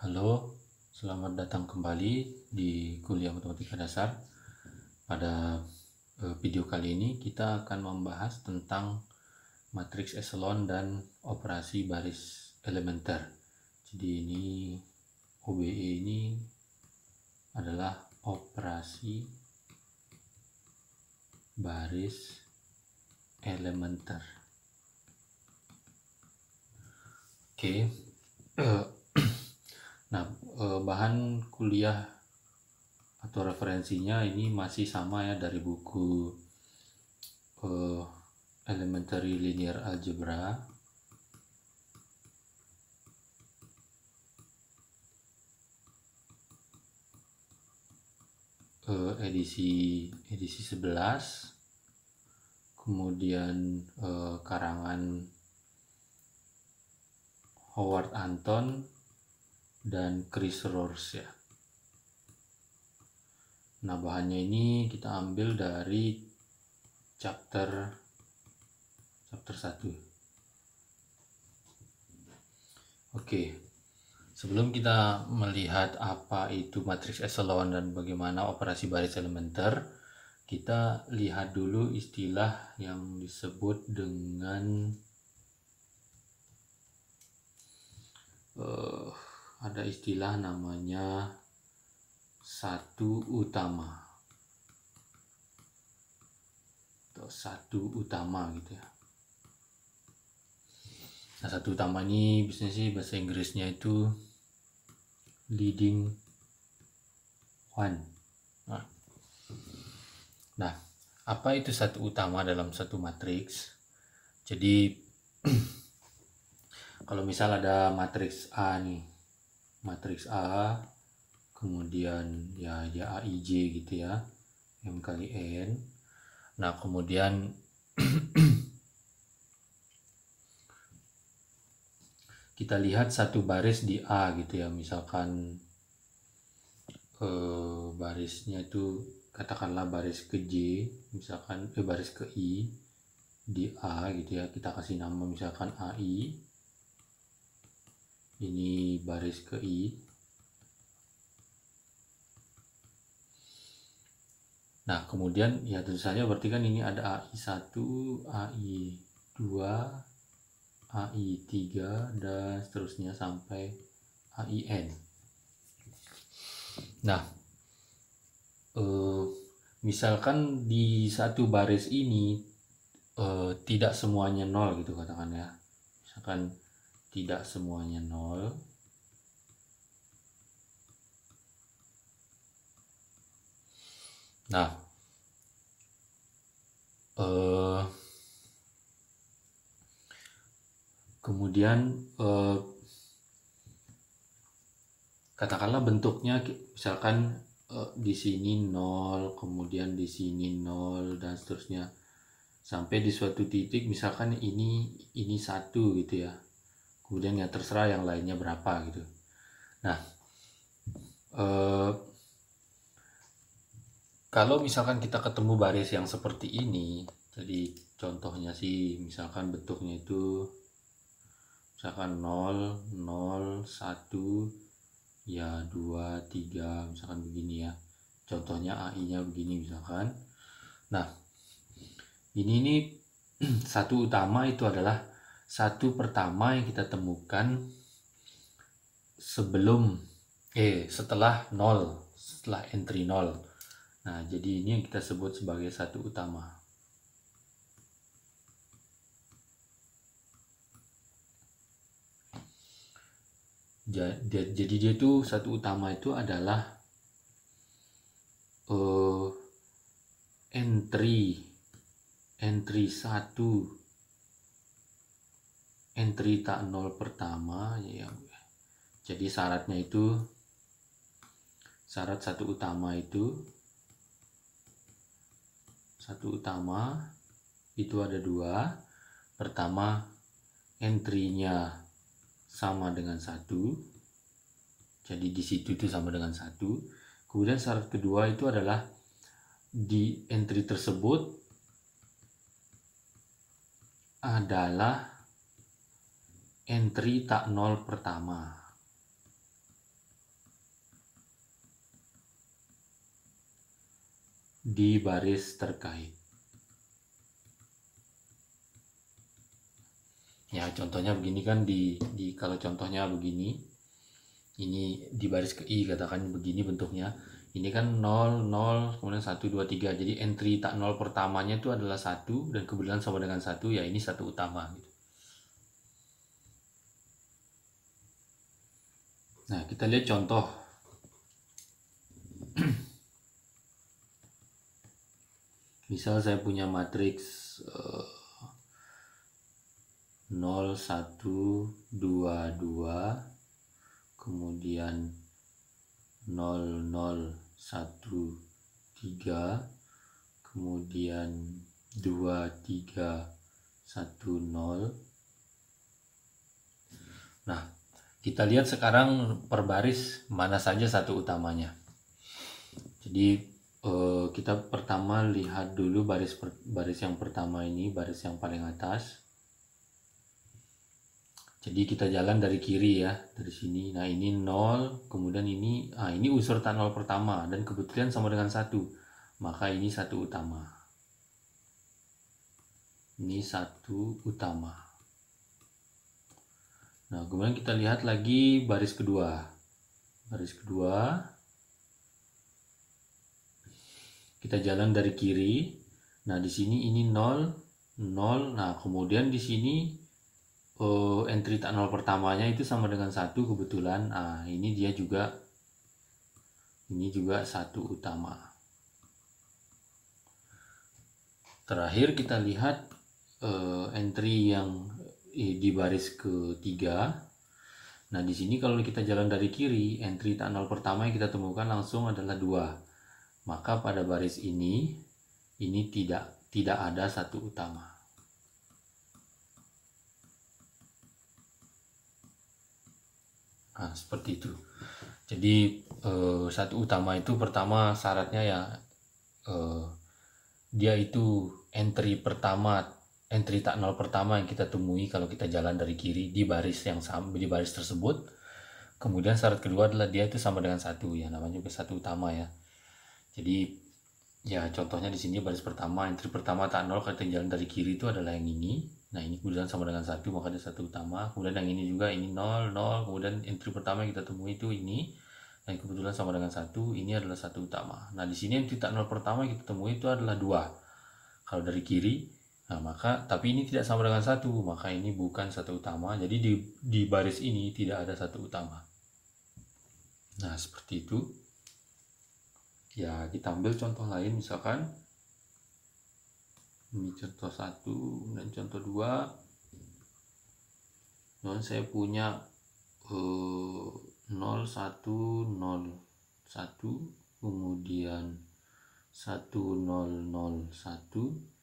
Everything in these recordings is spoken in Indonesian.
Halo, selamat datang kembali di kuliah matematika dasar. Pada eh, video kali ini kita akan membahas tentang matriks echelon dan operasi baris elementer. Jadi ini OBE ini adalah operasi baris elementer. Oke. Okay. Nah, eh, bahan kuliah atau referensinya ini masih sama ya dari buku uh, Elementary Linear Algebra. Eh, edisi edisi 11 kemudian uh, karangan Howard Anton dan Chris Rose ya. Nah bahannya ini kita ambil dari chapter chapter 1 Oke sebelum kita melihat apa itu matriks echelon dan bagaimana operasi baris elementer kita lihat dulu istilah yang disebut dengan uh, ada istilah namanya satu utama atau satu utama gitu ya nah satu utama ini biasanya sih bahasa Inggrisnya itu leading one nah, nah apa itu satu utama dalam satu matriks jadi kalau misal ada matriks A nih matriks A kemudian ya ya AIJ gitu ya M kali N nah kemudian kita lihat satu baris di A gitu ya misalkan eh, barisnya itu katakanlah baris ke J misalkan eh, baris ke I di A gitu ya kita kasih nama misalkan AI ini baris ke I nah kemudian ya tentu saja berarti kan ini ada AI1 AI2 AI3 dan seterusnya sampai AIN nah eh, misalkan di satu baris ini eh, tidak semuanya nol gitu katakan ya misalkan tidak semuanya nol nah eh, kemudian eh, katakanlah bentuknya misalkan eh, di sini nol kemudian di sini nol dan seterusnya sampai di suatu titik misalkan ini ini satu gitu ya kemudian ya terserah yang lainnya berapa gitu nah eh, kalau misalkan kita ketemu baris yang seperti ini jadi contohnya sih misalkan bentuknya itu misalkan 0 0 1 ya 2 3 misalkan begini ya contohnya AI nya begini misalkan nah ini ini satu utama itu adalah satu pertama yang kita temukan sebelum eh setelah nol setelah entry nol nah jadi ini yang kita sebut sebagai satu utama jadi dia itu satu utama itu adalah uh, entry entry satu entry tak nol pertama yang ya. jadi syaratnya itu syarat satu utama itu satu utama itu ada dua pertama entry-nya sama dengan satu jadi di situ itu sama dengan satu kemudian syarat kedua itu adalah di entry tersebut adalah entry tak nol pertama. di baris terkait. Ya, contohnya begini kan di, di kalau contohnya begini, ini di baris ke I katakan begini bentuknya. Ini kan 0, 0, kemudian 1, 2, 3. Jadi entry tak 0 pertamanya itu adalah 1 dan kebetulan sama dengan 1, ya ini satu utama gitu. Nah, kita lihat contoh. Misal saya punya matriks uh, 0, 1, 2, 2, kemudian 0, 0, 1, 3, kemudian 2, 3, 1, 0. Nah, kita lihat sekarang per baris mana saja satu utamanya. Jadi eh, kita pertama lihat dulu baris baris yang pertama ini, baris yang paling atas. Jadi kita jalan dari kiri ya, dari sini. Nah, ini nol, kemudian ini ah ini unsur tanol pertama dan kebetulan sama dengan satu Maka ini satu utama. Ini satu utama. Nah, kemudian kita lihat lagi baris kedua. Baris kedua kita jalan dari kiri. Nah, di sini ini 0 0. Nah, kemudian di sini uh, entry tak 0 pertamanya itu sama dengan satu kebetulan. Nah, ini dia juga ini juga satu utama. Terakhir kita lihat uh, entry yang di baris ketiga. Nah, di sini kalau kita jalan dari kiri, entry tak nol pertama yang kita temukan langsung adalah dua. Maka pada baris ini, ini tidak tidak ada satu utama. Nah, seperti itu. Jadi, eh, satu utama itu pertama syaratnya ya, eh, dia itu entry pertama entry tak nol pertama yang kita temui kalau kita jalan dari kiri di baris yang sama di baris tersebut kemudian syarat kedua adalah dia itu sama dengan satu ya namanya juga satu utama ya jadi ya contohnya di sini baris pertama entry pertama tak nol kalau kita jalan dari kiri itu adalah yang ini nah ini kemudian sama dengan satu maka ada satu utama kemudian yang ini juga ini nol nol kemudian entry pertama yang kita temui itu ini nah kebetulan sama dengan satu ini adalah satu utama nah di sini entry tak nol pertama yang kita temui itu adalah dua kalau dari kiri Nah, maka tapi ini tidak sama dengan satu, maka ini bukan satu utama. Jadi di, di baris ini tidak ada satu utama. Nah, seperti itu. Ya, kita ambil contoh lain misalkan ini contoh satu dan contoh dua. Non nah, saya punya eh, nol satu nol satu kemudian satu nol 0 1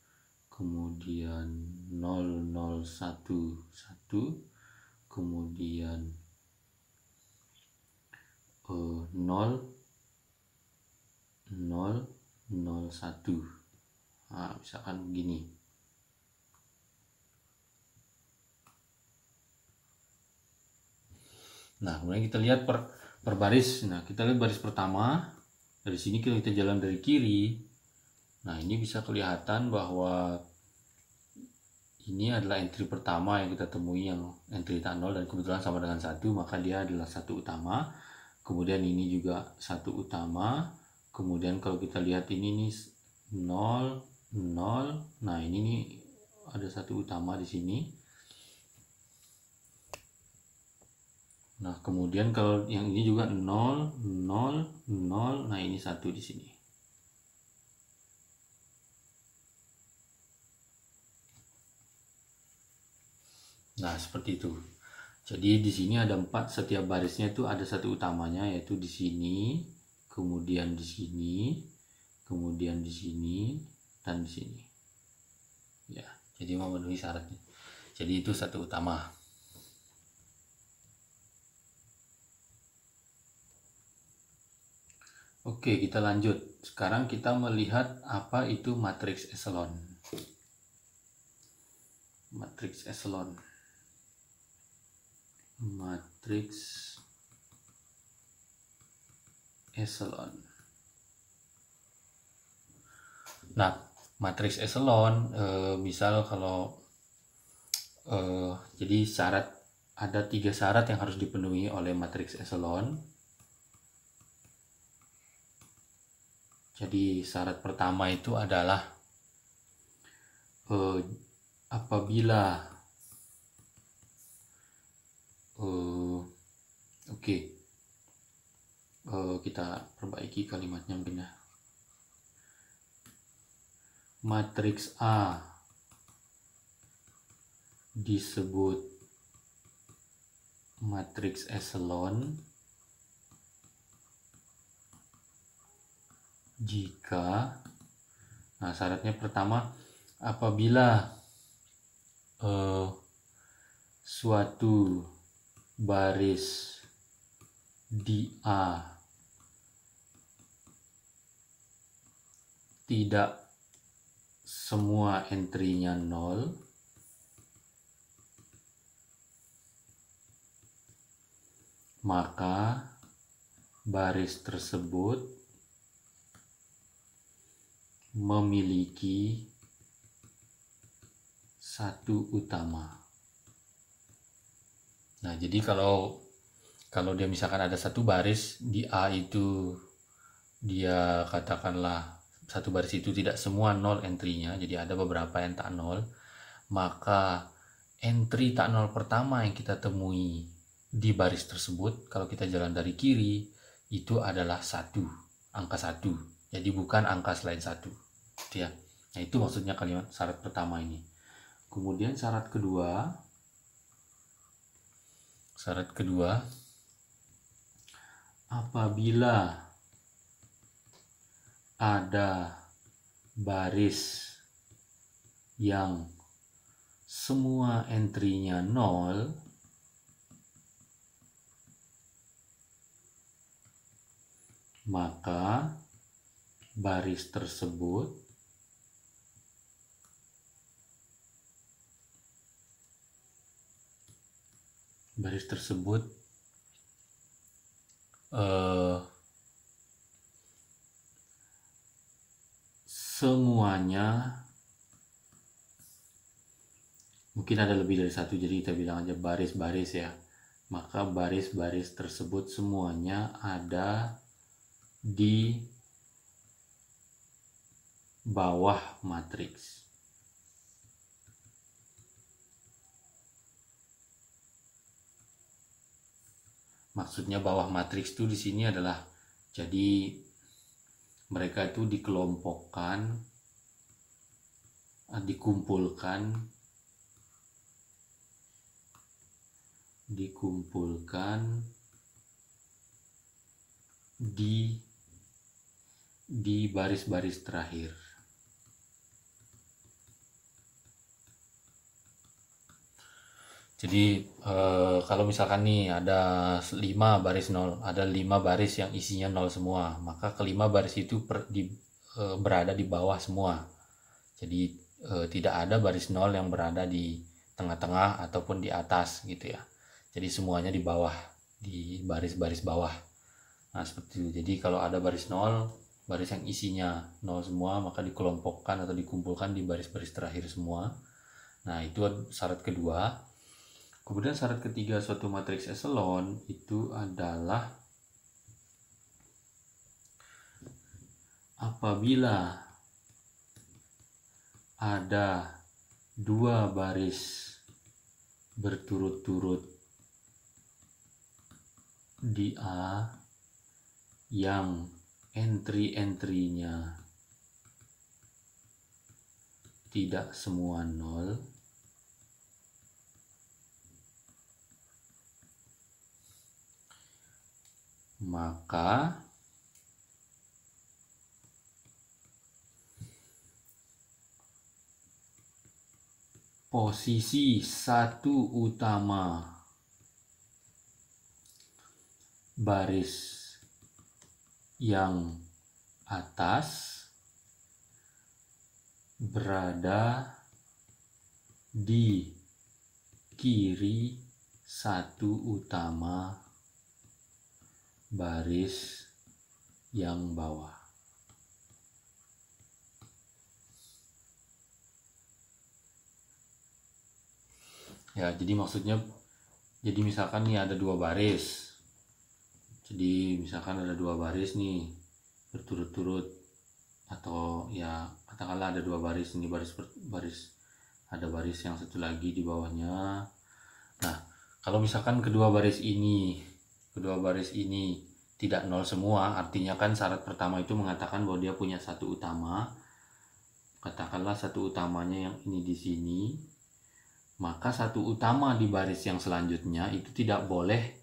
kemudian 0011 kemudian eh, 0 0 nah, misalkan begini nah kemudian kita lihat per, per baris nah kita lihat baris pertama dari sini kita jalan dari kiri nah ini bisa kelihatan bahwa ini adalah entry pertama yang kita temui yang entry tanol dan kebetulan sama dengan satu maka dia adalah satu utama kemudian ini juga satu utama kemudian kalau kita lihat ini nih 0 0 nah ini nih ada satu utama di sini nah kemudian kalau yang ini juga 0 0 0 nah ini satu di sini Nah, seperti itu. Jadi di sini ada empat, setiap barisnya itu ada satu utamanya yaitu di sini, kemudian di sini, kemudian di sini, dan di sini. Ya, jadi memenuhi syaratnya. Jadi itu satu utama. Oke, kita lanjut. Sekarang kita melihat apa itu matriks echelon. Matriks echelon matriks eselon. Nah, matriks eselon e, eh, misal kalau e, jadi syarat ada tiga syarat yang harus dipenuhi oleh matriks eselon. Jadi syarat pertama itu adalah e, apabila uh, oke okay. uh, eh, kita perbaiki kalimatnya mungkin ya. matriks A disebut matriks eselon jika nah syaratnya pertama apabila uh, suatu baris di a tidak semua entry-nya nol maka baris tersebut memiliki satu utama Nah, jadi kalau kalau dia misalkan ada satu baris di A itu dia katakanlah satu baris itu tidak semua nol entry-nya, jadi ada beberapa yang tak nol, maka entry tak nol pertama yang kita temui di baris tersebut kalau kita jalan dari kiri itu adalah satu angka satu jadi bukan angka selain satu gitu ya nah itu maksudnya kalimat syarat pertama ini kemudian syarat kedua Syarat kedua, apabila ada baris yang semua entry-nya nol, maka baris tersebut baris tersebut uh, semuanya mungkin ada lebih dari satu jadi kita bilang aja baris-baris ya maka baris-baris tersebut semuanya ada di bawah matriks. maksudnya bawah matriks itu di sini adalah jadi mereka itu dikelompokkan eh, dikumpulkan dikumpulkan di di baris-baris terakhir Jadi eh, kalau misalkan nih ada 5 baris nol, ada 5 baris yang isinya nol semua, maka kelima baris itu per, di, eh, berada di bawah semua. Jadi eh, tidak ada baris nol yang berada di tengah-tengah ataupun di atas gitu ya. Jadi semuanya di bawah, di baris-baris bawah. Nah, seperti itu. Jadi kalau ada baris nol, baris yang isinya nol semua, maka dikelompokkan atau dikumpulkan di baris-baris terakhir semua. Nah, itu syarat kedua. Kemudian syarat ketiga suatu matriks eselon itu adalah apabila ada dua baris berturut-turut di A yang entry nya tidak semua nol maka posisi satu utama baris yang atas berada di kiri satu utama baris yang bawah. Ya, jadi maksudnya jadi misalkan nih ada dua baris. Jadi misalkan ada dua baris nih berturut-turut atau ya katakanlah ada dua baris ini baris baris ada baris yang satu lagi di bawahnya. Nah, kalau misalkan kedua baris ini kedua baris ini tidak nol semua artinya kan syarat pertama itu mengatakan bahwa dia punya satu utama katakanlah satu utamanya yang ini di sini maka satu utama di baris yang selanjutnya itu tidak boleh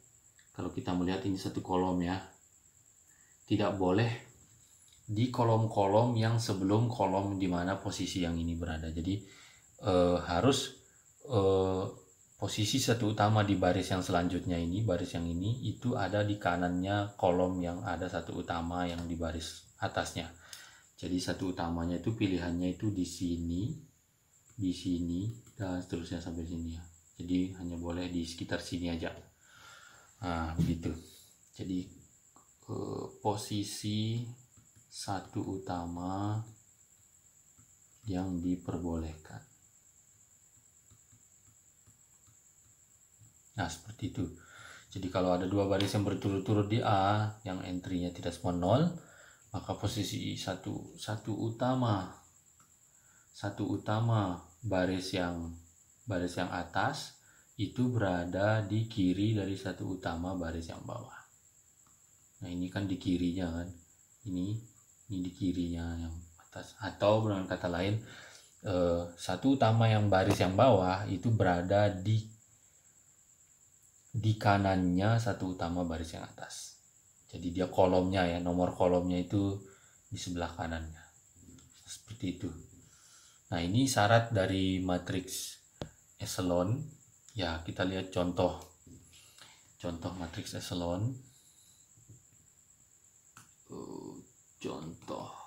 kalau kita melihat ini satu kolom ya tidak boleh di kolom-kolom yang sebelum kolom di mana posisi yang ini berada jadi eh, harus eh, posisi satu utama di baris yang selanjutnya ini baris yang ini itu ada di kanannya kolom yang ada satu utama yang di baris atasnya jadi satu utamanya itu pilihannya itu di sini di sini dan seterusnya sampai sini ya jadi hanya boleh di sekitar sini aja nah begitu jadi ke eh, posisi satu utama yang diperbolehkan Nah, seperti itu. Jadi kalau ada dua baris yang berturut-turut di A yang entry-nya tidak semua nol maka posisi satu satu utama satu utama baris yang baris yang atas itu berada di kiri dari satu utama baris yang bawah. Nah, ini kan di kirinya kan. Ini ini di kirinya yang atas atau dengan kata lain eh, satu utama yang baris yang bawah itu berada di di kanannya satu utama baris yang atas. Jadi dia kolomnya ya, nomor kolomnya itu di sebelah kanannya. Seperti itu. Nah, ini syarat dari matriks echelon. Ya, kita lihat contoh. Contoh matriks echelon. Oh, contoh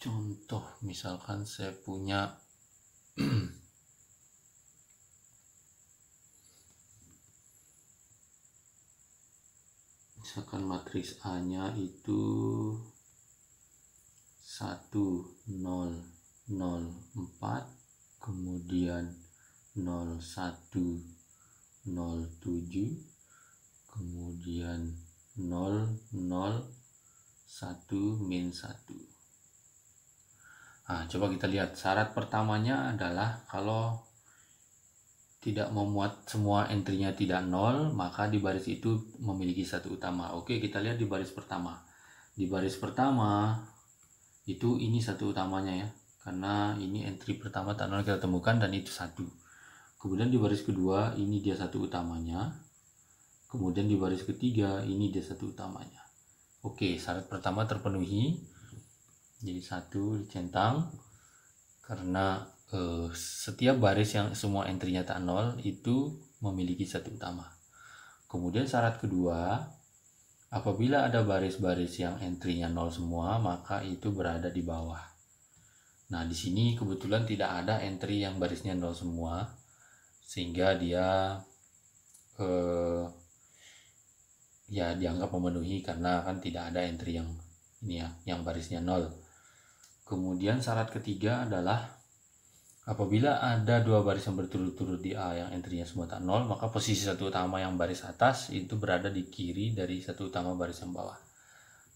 contoh misalkan saya punya misalkan matriks A nya itu 1 0 0 4 kemudian 0 1 0 7 kemudian 0 0 1 min 1 Nah, coba kita lihat syarat pertamanya adalah kalau tidak memuat semua entry-nya tidak nol, maka di baris itu memiliki satu utama. Oke, kita lihat di baris pertama. Di baris pertama itu ini satu utamanya ya, karena ini entry pertama tak nol kita temukan dan itu satu. Kemudian di baris kedua ini dia satu utamanya. Kemudian di baris ketiga ini dia satu utamanya. Oke, syarat pertama terpenuhi jadi satu dicentang karena eh, setiap baris yang semua entry-nya tak nol itu memiliki satu utama kemudian syarat kedua apabila ada baris-baris yang entry-nya nol semua maka itu berada di bawah nah di sini kebetulan tidak ada entry yang barisnya nol semua sehingga dia eh, ya dianggap memenuhi karena kan tidak ada entry yang ini ya yang barisnya nol Kemudian syarat ketiga adalah apabila ada dua baris yang berturut-turut di A yang entri-nya semua tak nol, maka posisi satu utama yang baris atas itu berada di kiri dari satu utama baris yang bawah.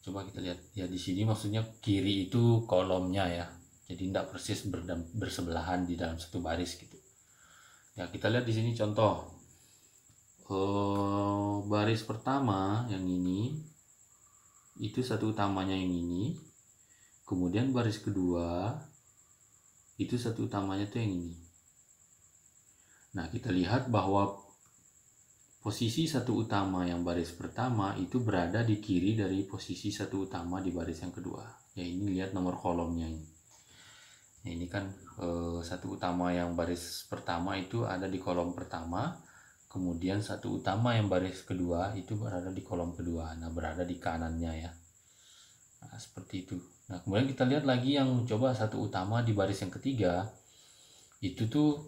Coba kita lihat ya di sini maksudnya kiri itu kolomnya ya. Jadi tidak persis bersebelahan di dalam satu baris gitu. Ya kita lihat di sini contoh. Oh, baris pertama yang ini itu satu utamanya yang ini kemudian baris kedua itu satu utamanya tuh yang ini nah kita lihat bahwa posisi satu utama yang baris pertama itu berada di kiri dari posisi satu utama di baris yang kedua ya ini lihat nomor kolomnya ini Nah, ini kan eh, satu utama yang baris pertama itu ada di kolom pertama, kemudian satu utama yang baris kedua itu berada di kolom kedua. Nah, berada di kanannya ya. Nah, seperti itu. Nah, kemudian kita lihat lagi yang coba satu utama di baris yang ketiga, itu tuh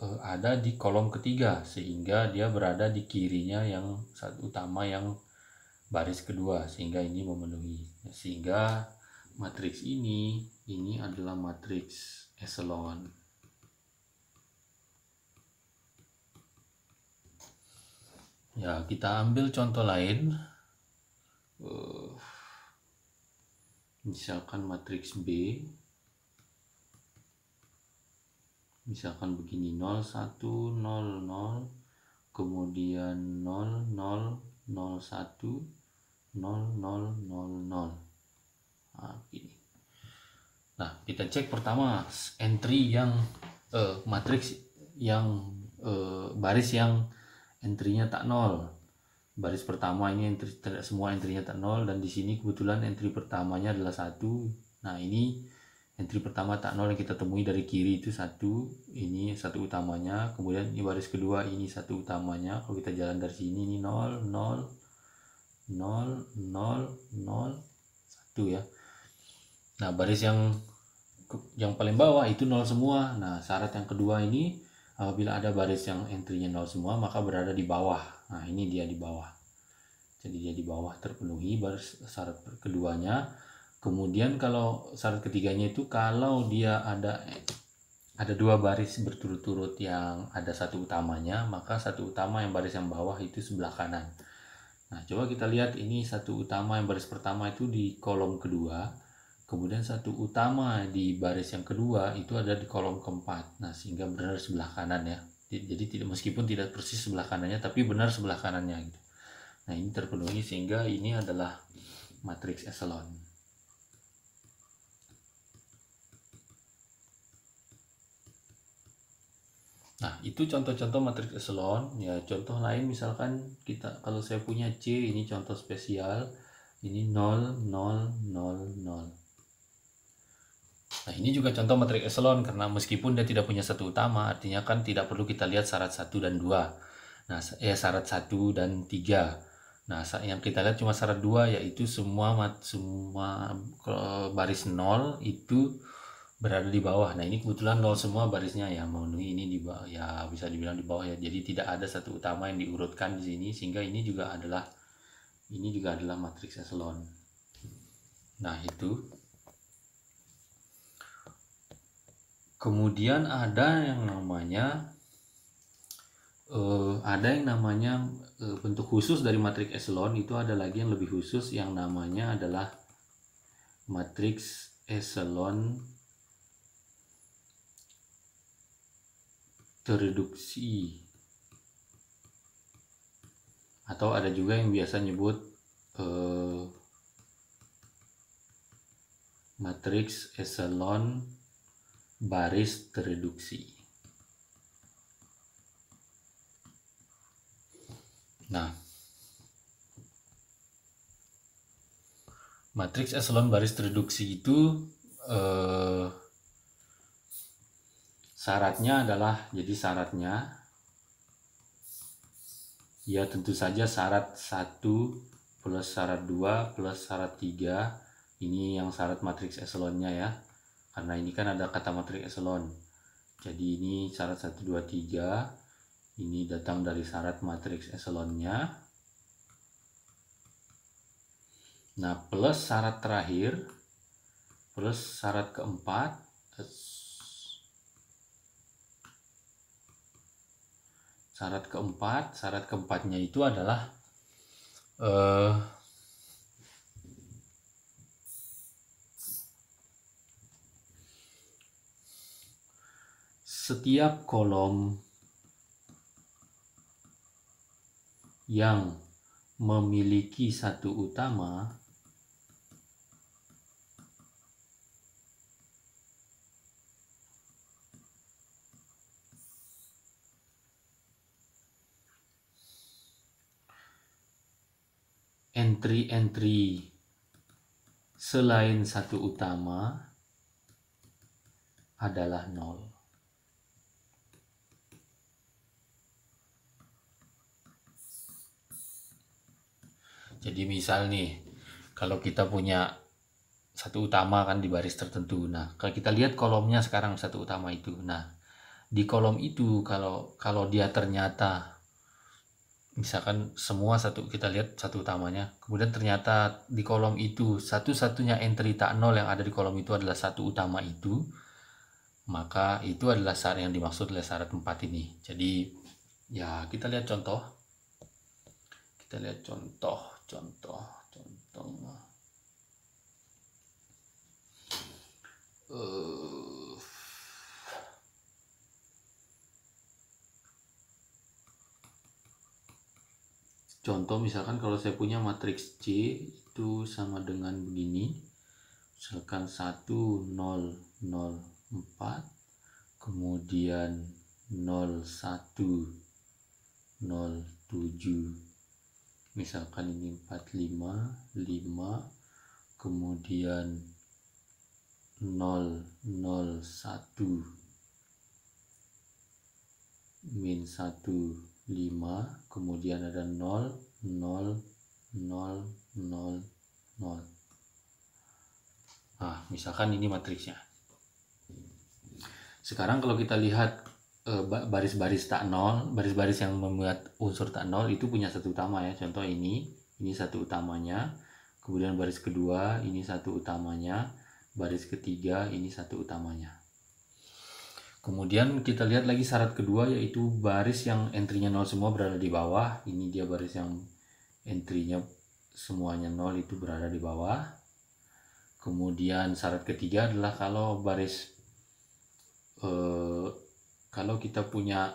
eh, ada di kolom ketiga, sehingga dia berada di kirinya yang satu utama yang baris kedua, sehingga ini memenuhi. Nah, sehingga matriks ini, ini adalah matriks echelon. Ya, kita ambil contoh lain. Uh, misalkan matriks B misalkan begini 0 1 0 0 kemudian 0 0 0 1 0 0 0 0 nah, begini. nah kita cek pertama entry yang eh, matriks yang eh, baris yang entrynya tak nol baris pertama ini entry, ter, semua entry-nya tak nol dan di sini kebetulan entry pertamanya adalah satu nah ini entry pertama tak nol yang kita temui dari kiri itu satu ini satu utamanya kemudian ini baris kedua ini satu utamanya kalau kita jalan dari sini ini nol nol nol nol nol satu ya nah baris yang yang paling bawah itu nol semua nah syarat yang kedua ini apabila ada baris yang entry-nya nol semua maka berada di bawah Nah, ini dia di bawah. Jadi dia di bawah terpenuhi baru syarat keduanya. Kemudian kalau syarat ketiganya itu kalau dia ada ada dua baris berturut-turut yang ada satu utamanya, maka satu utama yang baris yang bawah itu sebelah kanan. Nah, coba kita lihat ini satu utama yang baris pertama itu di kolom kedua, kemudian satu utama di baris yang kedua itu ada di kolom keempat. Nah, sehingga benar sebelah kanan ya jadi tidak meskipun tidak persis sebelah kanannya tapi benar sebelah kanannya gitu nah ini terpenuhi sehingga ini adalah matriks echelon Nah, itu contoh-contoh matriks echelon. Ya, contoh lain misalkan kita kalau saya punya C ini contoh spesial, ini 0 0 0 0. Nah ini juga contoh matriks eselon karena meskipun dia tidak punya satu utama artinya kan tidak perlu kita lihat syarat 1 dan 2. Nah ya syarat 1 dan 3. Nah yang kita lihat cuma syarat 2 yaitu semua mat, semua eh, baris 0 itu berada di bawah. Nah ini kebetulan 0 semua barisnya ya memenuhi ini di bawah ya bisa dibilang di bawah ya. Jadi tidak ada satu utama yang diurutkan di sini sehingga ini juga adalah ini juga adalah matriks eselon Nah itu kemudian ada yang namanya uh, ada yang namanya uh, bentuk khusus dari matriks echelon itu ada lagi yang lebih khusus yang namanya adalah matriks echelon tereduksi atau ada juga yang biasa nyebut uh, matriks echelon baris tereduksi. Nah, matriks eselon baris tereduksi itu eh, syaratnya adalah jadi syaratnya ya tentu saja syarat 1 plus syarat 2 plus syarat 3 ini yang syarat matriks eselonnya ya karena ini kan ada kata matriks eselon, jadi ini syarat 1, 2, 3 ini datang dari syarat matriks eselonnya. nah plus syarat terakhir plus syarat keempat syarat keempat syarat keempatnya itu adalah uh, setiap kolom yang memiliki satu utama entry-entry selain satu utama adalah nol. jadi misal nih kalau kita punya satu utama kan di baris tertentu. Nah, kalau kita lihat kolomnya sekarang satu utama itu. Nah, di kolom itu kalau kalau dia ternyata misalkan semua satu kita lihat satu utamanya, kemudian ternyata di kolom itu satu-satunya entry tak nol yang ada di kolom itu adalah satu utama itu, maka itu adalah syarat yang dimaksud oleh syarat 4 ini. Jadi ya kita lihat contoh. Kita lihat contoh contoh contoh uh, contoh misalkan kalau saya punya matriks C itu sama dengan begini misalkan 1 0 0 4 kemudian 0 1 0 7 misalkan ini 45 5 kemudian 0 0 1 min 1 5 kemudian ada 0 0 0 0 0 nah misalkan ini matriksnya sekarang kalau kita lihat Eh, baris-baris tak nol, baris-baris yang membuat unsur tak nol itu punya satu utama ya. Contoh ini, ini satu utamanya. Kemudian baris kedua, ini satu utamanya. Baris ketiga, ini satu utamanya. Kemudian kita lihat lagi syarat kedua yaitu baris yang entry-nya nol semua berada di bawah. Ini dia baris yang entry-nya semuanya nol itu berada di bawah. Kemudian syarat ketiga adalah kalau baris eh, kalau kita punya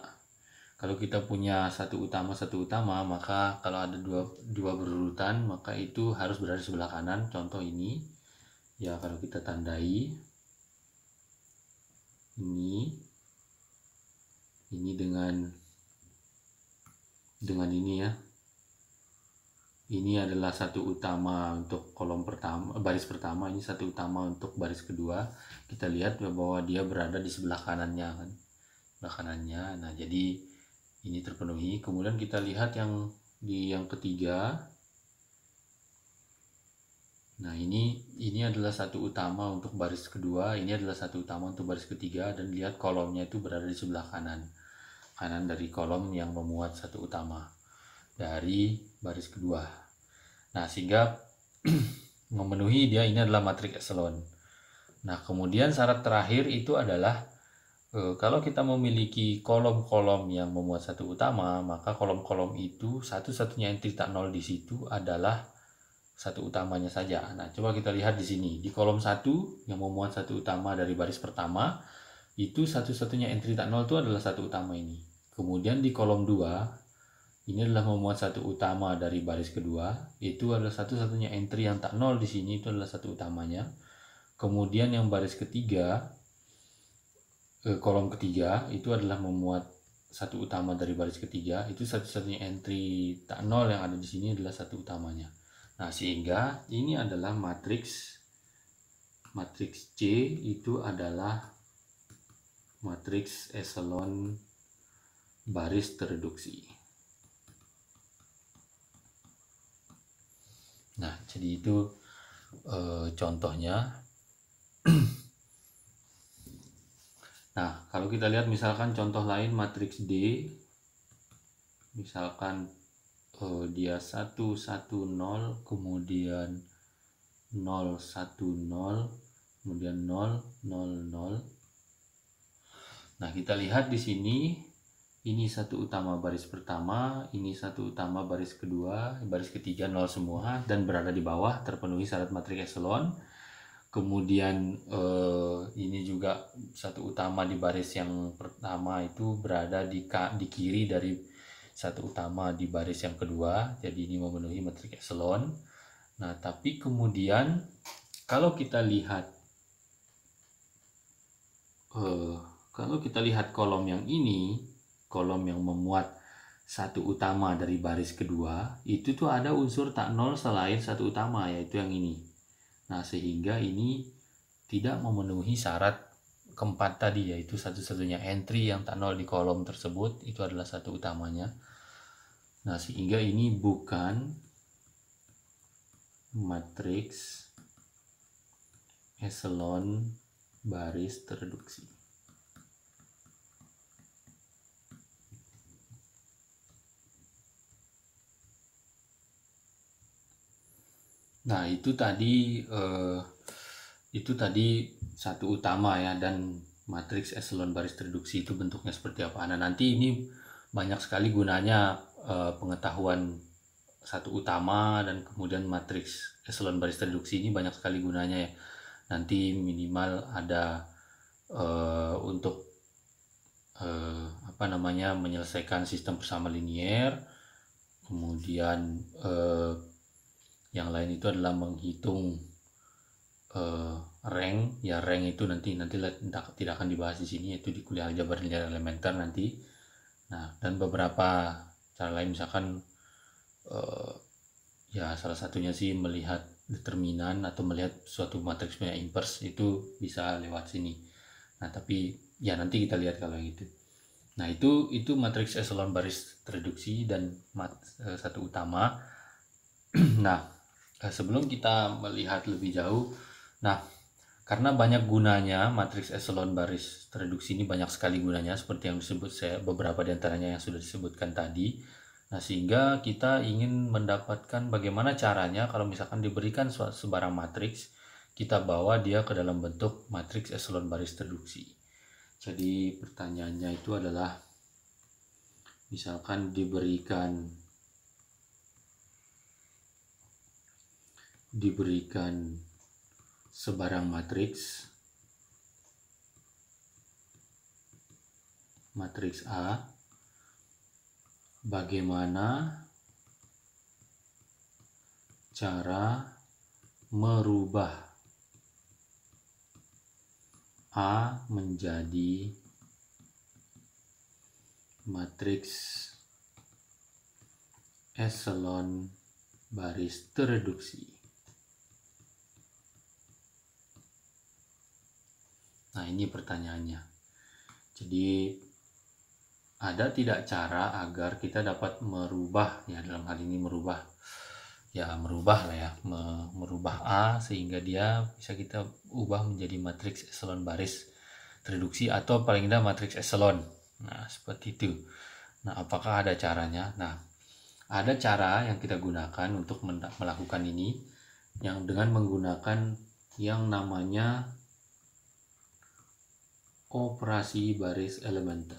kalau kita punya satu utama satu utama maka kalau ada dua dua berurutan maka itu harus berada di sebelah kanan contoh ini ya kalau kita tandai ini ini dengan dengan ini ya ini adalah satu utama untuk kolom pertama baris pertama ini satu utama untuk baris kedua kita lihat ya bahwa dia berada di sebelah kanannya kan makanannya nah jadi ini terpenuhi kemudian kita lihat yang di yang ketiga nah ini ini adalah satu utama untuk baris kedua ini adalah satu utama untuk baris ketiga dan lihat kolomnya itu berada di sebelah kanan kanan dari kolom yang memuat satu utama dari baris kedua nah sehingga memenuhi dia ini adalah matriks echelon nah kemudian syarat terakhir itu adalah Eh, kalau kita memiliki kolom-kolom yang memuat satu utama, maka kolom-kolom itu satu-satunya entry tak nol di situ adalah satu utamanya saja. Nah, coba kita lihat di sini. Di kolom satu yang memuat satu utama dari baris pertama, itu satu-satunya entry tak nol itu adalah satu utama ini. Kemudian di kolom 2, ini adalah memuat satu utama dari baris kedua, itu adalah satu-satunya entry yang tak nol di sini itu adalah satu utamanya. Kemudian yang baris ketiga, kolom ketiga itu adalah memuat satu utama dari baris ketiga itu satu-satunya entry tak nol yang ada di sini adalah satu utamanya nah sehingga ini adalah matriks matriks C itu adalah matriks eselon baris tereduksi nah jadi itu e, contohnya Nah, kalau kita lihat misalkan contoh lain matriks D, misalkan eh, dia 1, 1, 0, kemudian 0, 1, 0, kemudian 0, 0, 0. Nah, kita lihat di sini, ini satu utama baris pertama, ini satu utama baris kedua, baris ketiga 0 semua, dan berada di bawah terpenuhi syarat matriks echelon kemudian eh, ini juga satu utama di baris yang pertama itu berada di di kiri dari satu utama di baris yang kedua jadi ini memenuhi metrik epsilon nah tapi kemudian kalau kita lihat eh, kalau kita lihat kolom yang ini kolom yang memuat satu utama dari baris kedua itu tuh ada unsur tak nol selain satu utama yaitu yang ini Nah, sehingga ini tidak memenuhi syarat keempat tadi yaitu satu-satunya entry yang tak nol di kolom tersebut itu adalah satu utamanya. Nah, sehingga ini bukan matriks echelon baris tereduksi Nah, itu tadi eh, itu tadi satu utama ya dan matriks eselon baris reduksi itu bentuknya seperti apa. Nah, nanti ini banyak sekali gunanya eh, pengetahuan satu utama dan kemudian matriks eselon baris reduksi ini banyak sekali gunanya ya. Nanti minimal ada eh, untuk eh, apa namanya menyelesaikan sistem bersama linier, kemudian eh, yang lain itu adalah menghitung uh, rank ya rank itu nanti nanti tidak, tidak akan dibahas di sini yaitu di kuliah aljabar linear elementer nanti nah dan beberapa cara lain misalkan uh, ya salah satunya sih melihat determinan atau melihat suatu matriks punya inverse itu bisa lewat sini nah tapi ya nanti kita lihat kalau gitu nah itu itu matriks echelon baris reduksi dan mat, uh, satu utama nah Eh, sebelum kita melihat lebih jauh, nah karena banyak gunanya matriks eselon baris reduksi ini banyak sekali gunanya seperti yang disebut saya beberapa antaranya yang sudah disebutkan tadi. Nah sehingga kita ingin mendapatkan bagaimana caranya kalau misalkan diberikan sebarang matriks kita bawa dia ke dalam bentuk matriks eselon baris reduksi. Jadi pertanyaannya itu adalah misalkan diberikan diberikan sebarang matriks matriks A bagaimana cara merubah A menjadi matriks eselon baris tereduksi Nah, ini pertanyaannya. Jadi ada tidak cara agar kita dapat merubah ya dalam hal ini merubah ya merubah lah ya merubah A sehingga dia bisa kita ubah menjadi matriks eselon baris reduksi atau paling tidak matriks eselon nah seperti itu nah apakah ada caranya nah ada cara yang kita gunakan untuk melakukan ini yang dengan menggunakan yang namanya operasi baris elementer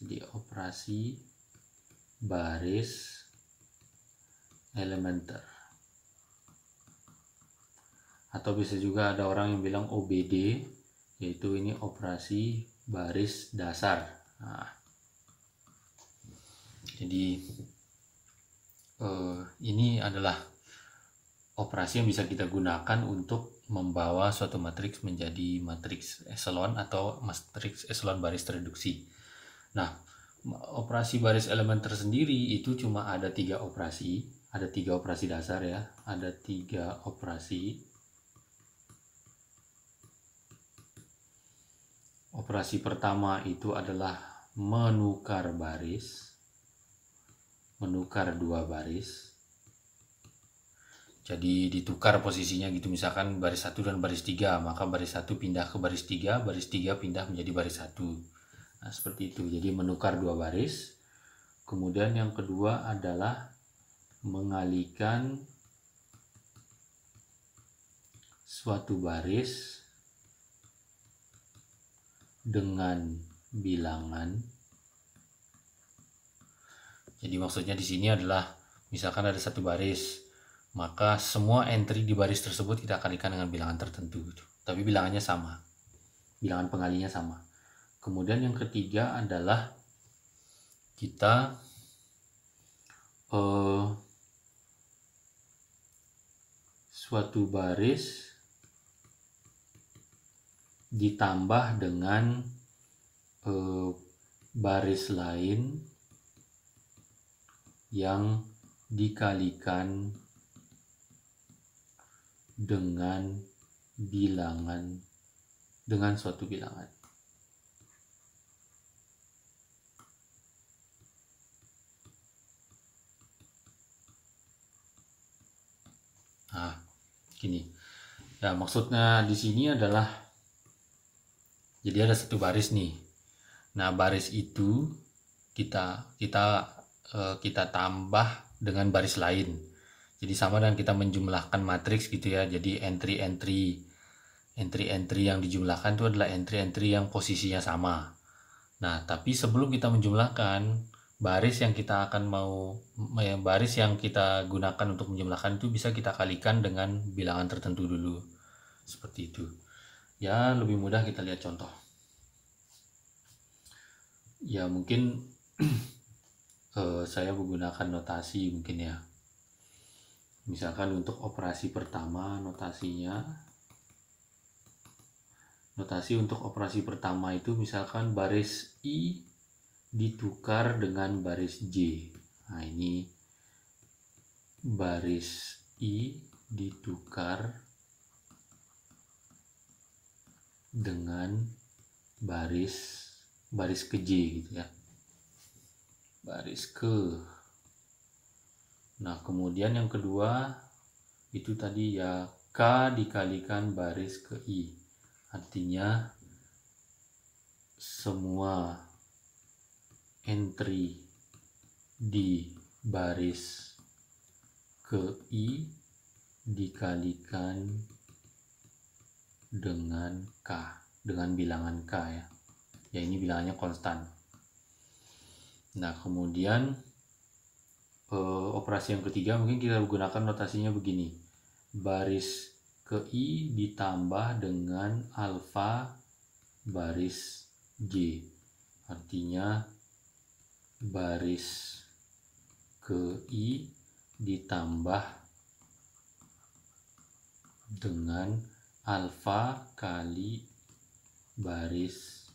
jadi operasi baris elementer atau bisa juga ada orang yang bilang OBD yaitu ini operasi baris dasar nah, jadi eh, ini adalah operasi yang bisa kita gunakan untuk membawa suatu matriks menjadi matriks echelon atau matriks echelon baris reduksi. Nah, operasi baris elemen tersendiri itu cuma ada tiga operasi, ada tiga operasi dasar ya, ada tiga operasi. Operasi pertama itu adalah menukar baris, menukar dua baris jadi ditukar posisinya gitu misalkan baris satu dan baris tiga maka baris satu pindah ke baris tiga baris tiga pindah menjadi baris satu nah seperti itu jadi menukar dua baris kemudian yang kedua adalah mengalihkan suatu baris dengan bilangan jadi maksudnya di sini adalah misalkan ada satu baris maka semua entry di baris tersebut kita ikan dengan bilangan tertentu gitu. tapi bilangannya sama bilangan pengalinya sama kemudian yang ketiga adalah kita eh, suatu baris ditambah dengan eh, baris lain yang dikalikan dengan bilangan dengan suatu bilangan. Nah, gini. Ya, maksudnya di sini adalah jadi ada satu baris nih. Nah, baris itu kita kita eh, kita tambah dengan baris lain jadi sama dengan kita menjumlahkan matriks gitu ya jadi entry-entry entry-entry yang dijumlahkan itu adalah entry-entry yang posisinya sama nah tapi sebelum kita menjumlahkan baris yang kita akan mau baris yang kita gunakan untuk menjumlahkan itu bisa kita kalikan dengan bilangan tertentu dulu seperti itu ya lebih mudah kita lihat contoh ya mungkin eh, saya menggunakan notasi mungkin ya misalkan untuk operasi pertama notasinya notasi untuk operasi pertama itu misalkan baris I ditukar dengan baris J nah ini baris I ditukar dengan baris baris ke J gitu ya baris ke Nah, kemudian yang kedua itu tadi ya K dikalikan baris ke I. Artinya semua entry di baris ke I dikalikan dengan K, dengan bilangan K ya. Ya ini bilangannya konstan. Nah, kemudian uh, operasi yang ketiga mungkin kita gunakan notasinya begini baris ke i ditambah dengan alfa baris j artinya baris ke i ditambah dengan alfa kali baris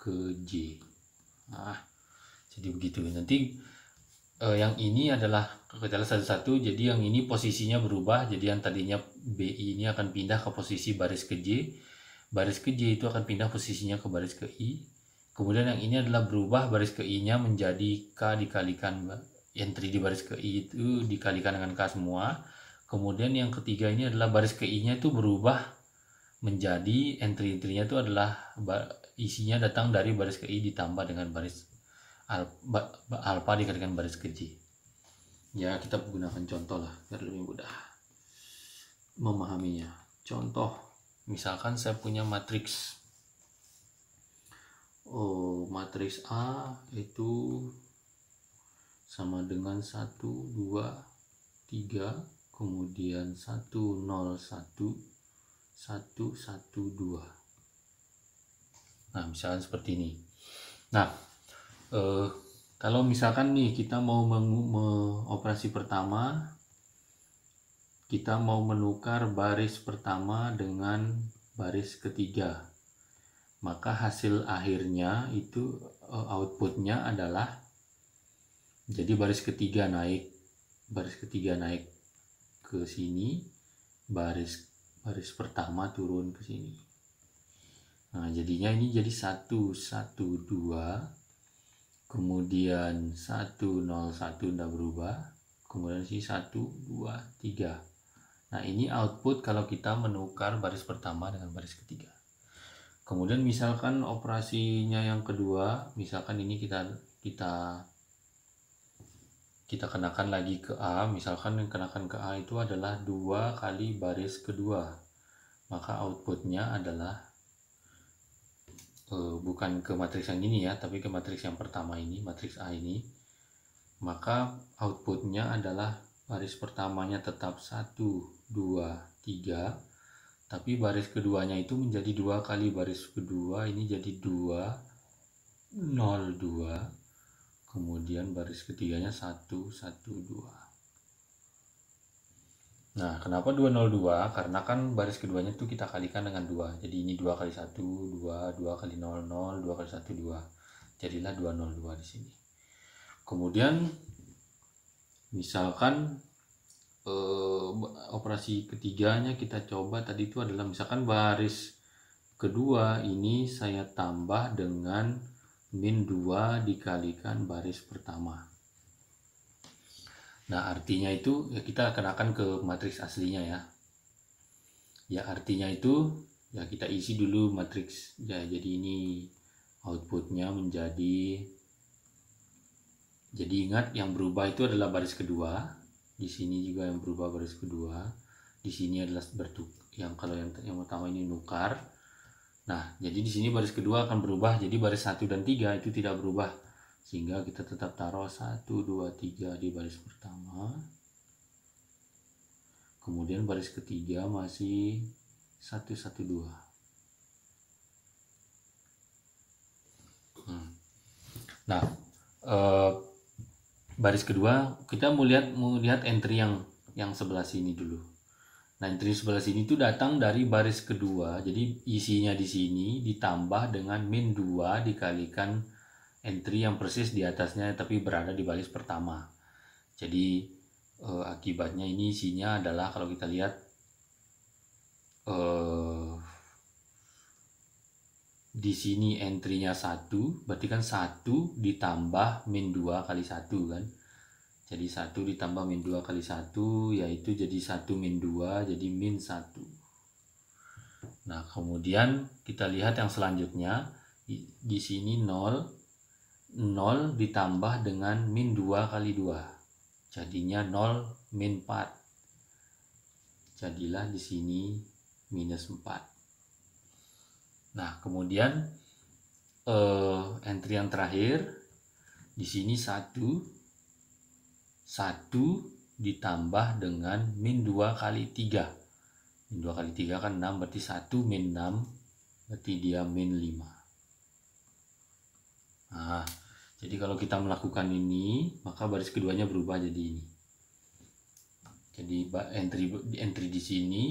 ke j nah jadi begitu nanti eh, yang ini adalah gejala satu-satu jadi yang ini posisinya berubah jadi yang tadinya BI ini akan pindah ke posisi baris ke J baris ke J itu akan pindah posisinya ke baris ke I kemudian yang ini adalah berubah baris ke I nya menjadi K dikalikan entry di baris ke I itu dikalikan dengan K semua kemudian yang ketiga ini adalah baris ke I nya itu berubah menjadi entry nya itu adalah isinya datang dari baris ke I ditambah dengan baris alfa, alfa dikalikan baris kecil ya kita gunakan contoh lah biar lebih mudah memahaminya contoh misalkan saya punya matriks oh matriks A itu sama dengan 1 2 3 kemudian 1 0 1 1 1 2 nah misalkan seperti ini nah eh, kalau misalkan nih kita mau mengoperasi pertama kita mau menukar baris pertama dengan baris ketiga maka hasil akhirnya itu eh, outputnya adalah jadi baris ketiga naik baris ketiga naik ke sini baris baris pertama turun ke sini nah jadinya ini jadi satu satu dua kemudian 101 tidak berubah kemudian si 1 2 3 nah ini output kalau kita menukar baris pertama dengan baris ketiga kemudian misalkan operasinya yang kedua misalkan ini kita kita kita kenakan lagi ke A misalkan yang kenakan ke A itu adalah dua kali baris kedua maka outputnya adalah uh, bukan ke matriks yang ini ya tapi ke matriks yang pertama ini matriks A ini maka outputnya adalah baris pertamanya tetap 1 2 3 tapi baris keduanya itu menjadi dua kali baris kedua ini jadi 2 0 2 kemudian baris ketiganya 1 1 2 Nah, kenapa 202? Karena kan baris keduanya tuh kita kalikan dengan 2. Jadi ini 2 kali 1, 2, 2 kali 0, 0, 2 kali 1, 2. Jadilah 202 di sini. Kemudian, misalkan eh, operasi ketiganya kita coba tadi itu adalah misalkan baris kedua ini saya tambah dengan min 2 dikalikan baris pertama. Nah, artinya itu ya kita akan ke matriks aslinya ya. Ya, artinya itu ya kita isi dulu matriks. Ya, jadi ini outputnya menjadi jadi ingat yang berubah itu adalah baris kedua. Di sini juga yang berubah baris kedua. Di sini adalah bertuk yang kalau yang yang utama ini nukar. Nah, jadi di sini baris kedua akan berubah jadi baris satu dan tiga itu tidak berubah sehingga kita tetap taruh 1 2 3 di baris pertama kemudian baris ketiga masih 1 1 2 hmm. nah eh, baris kedua kita mau lihat, mau lihat entry yang yang sebelah sini dulu nah entry sebelah sini itu datang dari baris kedua jadi isinya di sini ditambah dengan min 2 dikalikan entry yang persis di atasnya tapi berada di baris pertama. Jadi eh, akibatnya ini isinya adalah kalau kita lihat eh, di sini entry-nya satu, berarti kan satu ditambah min dua kali satu kan. Jadi satu ditambah min dua kali satu, yaitu jadi satu min dua, jadi min satu. Nah, kemudian kita lihat yang selanjutnya. Di, di sini 0, 0 ditambah dengan min 2 kali 2 jadinya 0 min 4 jadilah di sini minus 4 nah kemudian eh, entry yang terakhir di sini 1 1 ditambah dengan min 2 kali 3 min 2 kali 3 kan 6 berarti 1 min 6 berarti dia min 5 nah jadi kalau kita melakukan ini, maka baris keduanya berubah jadi ini. Jadi entry entry di sini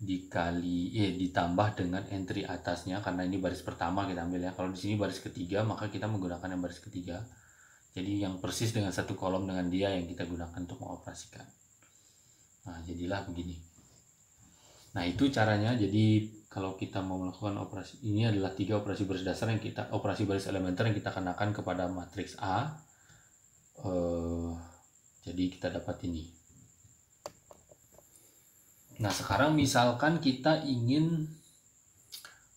dikali eh ditambah dengan entry atasnya karena ini baris pertama kita ambil ya. Kalau di sini baris ketiga, maka kita menggunakan yang baris ketiga. Jadi yang persis dengan satu kolom dengan dia yang kita gunakan untuk mengoperasikan. Nah, jadilah begini. Nah, itu caranya jadi kalau kita mau melakukan operasi ini adalah tiga operasi baris dasar yang kita operasi baris elementer yang kita kenakan kepada matriks A uh, jadi kita dapat ini nah sekarang misalkan kita ingin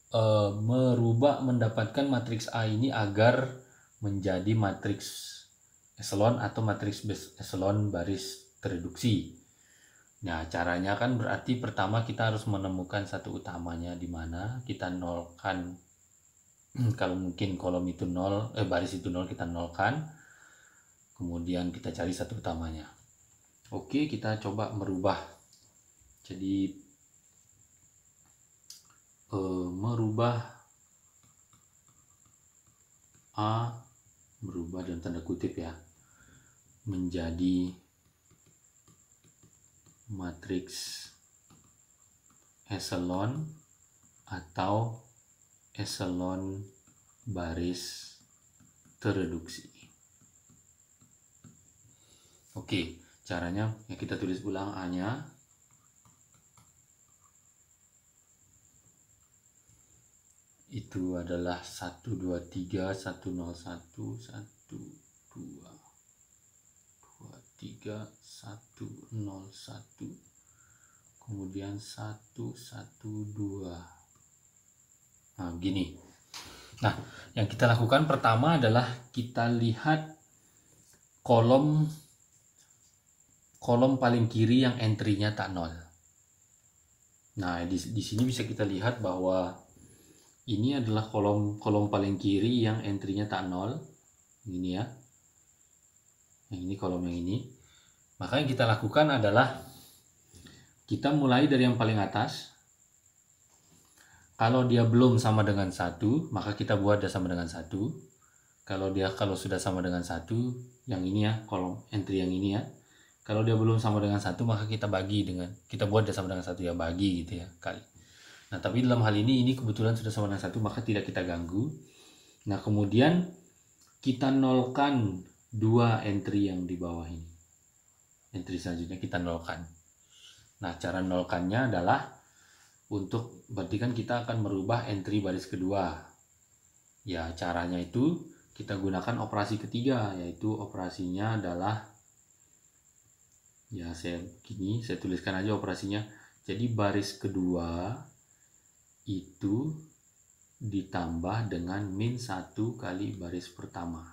uh, merubah mendapatkan matriks A ini agar menjadi matriks eselon atau matriks eselon baris tereduksi Nah, caranya kan berarti pertama kita harus menemukan satu utamanya di mana kita nolkan hmm, kalau mungkin kolom itu nol, eh baris itu nol kita nolkan. Kemudian kita cari satu utamanya. Oke, kita coba merubah. Jadi eh, merubah a merubah dan tanda kutip ya menjadi matriks echelon atau echelon baris tereduksi. Oke, caranya ya kita tulis ulang A-nya. Itu adalah 1, 2, 3, 1, 0, 1, 1, 2, 3101 kemudian 112 Nah, gini. Nah, yang kita lakukan pertama adalah kita lihat kolom kolom paling kiri yang entry-nya tak nol. Nah, di, di sini bisa kita lihat bahwa ini adalah kolom kolom paling kiri yang entry-nya tak nol. Ini ya. Yang ini kolom yang ini. Maka yang kita lakukan adalah kita mulai dari yang paling atas. Kalau dia belum sama dengan satu, maka kita buat dia sama dengan satu. Kalau dia kalau sudah sama dengan satu, yang ini ya kolom entry yang ini ya. Kalau dia belum sama dengan satu, maka kita bagi dengan kita buat dia sama dengan satu ya bagi gitu ya kali. Nah tapi dalam hal ini ini kebetulan sudah sama dengan satu, maka tidak kita ganggu. Nah kemudian kita nolkan dua entry yang di bawah ini entry selanjutnya kita nolkan. Nah, cara nolkannya adalah untuk berarti kan kita akan merubah entry baris kedua. Ya, caranya itu kita gunakan operasi ketiga yaitu operasinya adalah ya saya gini saya tuliskan aja operasinya jadi baris kedua itu ditambah dengan min 1 kali baris pertama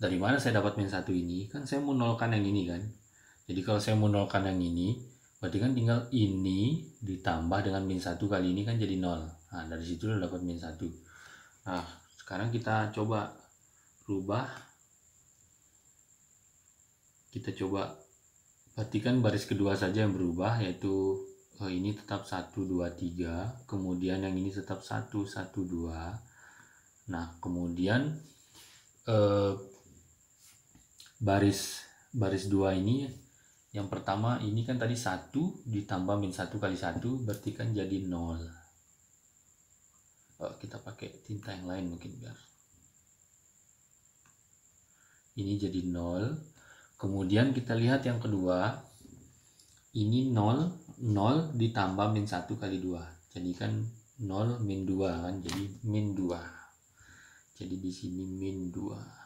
dari mana saya dapat min satu ini kan saya menolkan yang ini kan jadi kalau saya menolkan yang ini berarti kan tinggal ini ditambah dengan min satu kali ini kan jadi nol nah dari situ udah dapat min satu nah sekarang kita coba rubah kita coba perhatikan baris kedua saja yang berubah yaitu oh ini tetap 1, 2, 3 kemudian yang ini tetap 1, 1, 2 nah kemudian eh, baris baris dua ini ya. yang pertama ini kan tadi satu ditambah min satu kali satu berarti kan jadi nol oh, kita pakai tinta yang lain mungkin biar ini jadi nol kemudian kita lihat yang kedua ini nol nol ditambah min satu kali dua jadi kan nol min dua kan jadi min dua jadi di sini min dua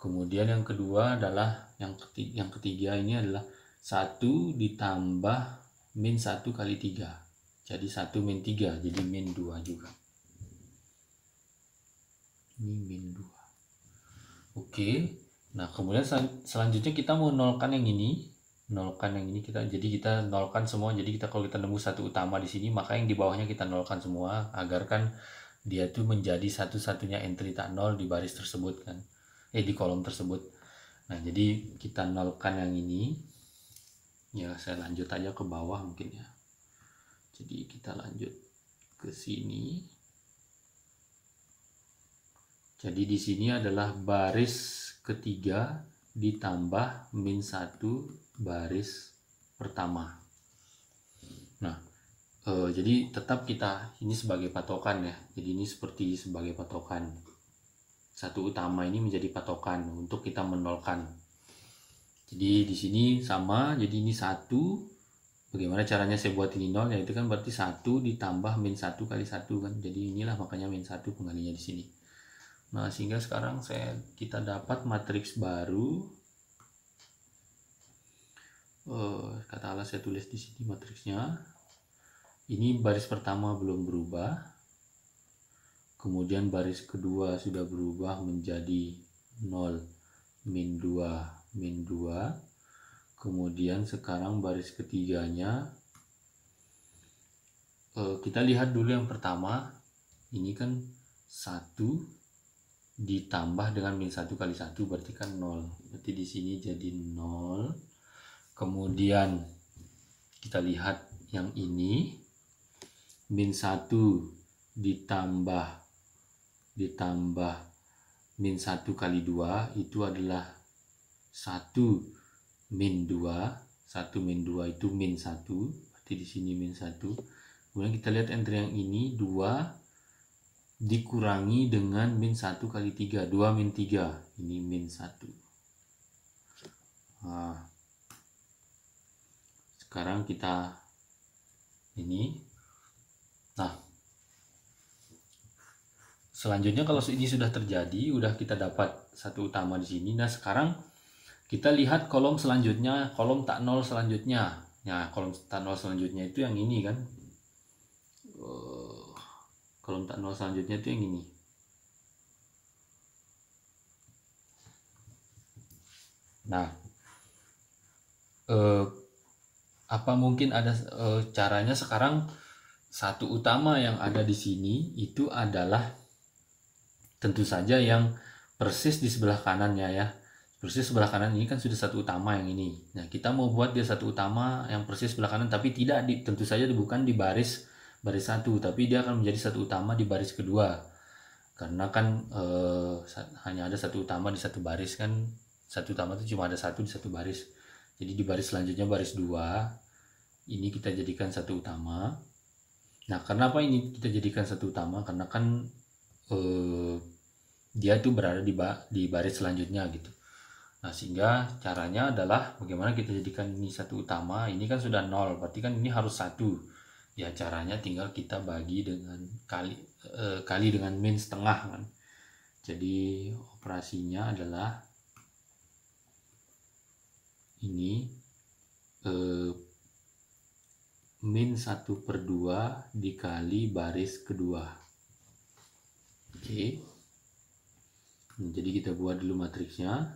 Kemudian yang kedua adalah yang ketiga, yang ketiga ini adalah 1 ditambah min 1 kali 3. Jadi 1 min 3, jadi min 2 juga. Ini min 2. Oke. Nah, kemudian sel selanjutnya kita mau nolkan yang ini. Nolkan yang ini kita jadi kita nolkan semua. Jadi kita kalau kita nemu satu utama di sini, maka yang di bawahnya kita nolkan semua agar kan dia itu menjadi satu-satunya entry tak nol di baris tersebut kan eh di kolom tersebut nah jadi kita nolkan yang ini ya saya lanjut aja ke bawah mungkin ya jadi kita lanjut ke sini jadi di sini adalah baris ketiga ditambah min satu baris pertama nah eh, jadi tetap kita ini sebagai patokan ya jadi ini seperti sebagai patokan satu utama ini menjadi patokan untuk kita menolkan. Jadi di sini sama, jadi ini satu. Bagaimana caranya saya buat ini nol? Yaitu kan berarti satu ditambah min satu kali satu kan. Jadi inilah makanya min satu pengalinya di sini. Nah sehingga sekarang saya kita dapat matriks baru. Eh, kata katakanlah saya tulis di sini matriksnya. Ini baris pertama belum berubah Kemudian baris kedua sudah berubah menjadi 0, min 2, min 2. Kemudian sekarang baris ketiganya, eh, kita lihat dulu yang pertama, ini kan 1 ditambah dengan min 1 kali 1 berarti kan 0. Berarti di sini jadi 0. Kemudian kita lihat yang ini, min 1 ditambah ditambah min 1 kali 2 itu adalah 1 min 2 1 min 2 itu min 1 berarti di sini min 1 kemudian kita lihat entry yang ini 2 dikurangi dengan min 1 kali 3 2 min 3 ini min 1 nah, sekarang kita ini nah Selanjutnya kalau ini sudah terjadi, udah kita dapat satu utama di sini. Nah sekarang kita lihat kolom selanjutnya, kolom tak nol selanjutnya. Nah kolom tak nol selanjutnya itu yang ini kan. Oh, kolom tak nol selanjutnya itu yang ini. Nah, eh, apa mungkin ada eh, caranya sekarang satu utama yang ada di sini itu adalah tentu saja yang persis di sebelah kanannya ya persis sebelah kanan ini kan sudah satu utama yang ini nah kita mau buat dia satu utama yang persis sebelah kanan tapi tidak di, tentu saja bukan di baris baris satu tapi dia akan menjadi satu utama di baris kedua karena kan eh, hanya ada satu utama di satu baris kan satu utama itu cuma ada satu di satu baris jadi di baris selanjutnya baris dua ini kita jadikan satu utama nah kenapa ini kita jadikan satu utama karena kan eh, dia itu berada di, ba di baris selanjutnya gitu. Nah sehingga caranya adalah bagaimana kita jadikan ini satu utama, ini kan sudah nol, berarti kan ini harus satu. Ya caranya tinggal kita bagi dengan kali eh, kali dengan min setengah kan. Jadi operasinya adalah ini eh, min satu per dua dikali baris kedua Oke. Okay. Jadi kita buat dulu matriksnya.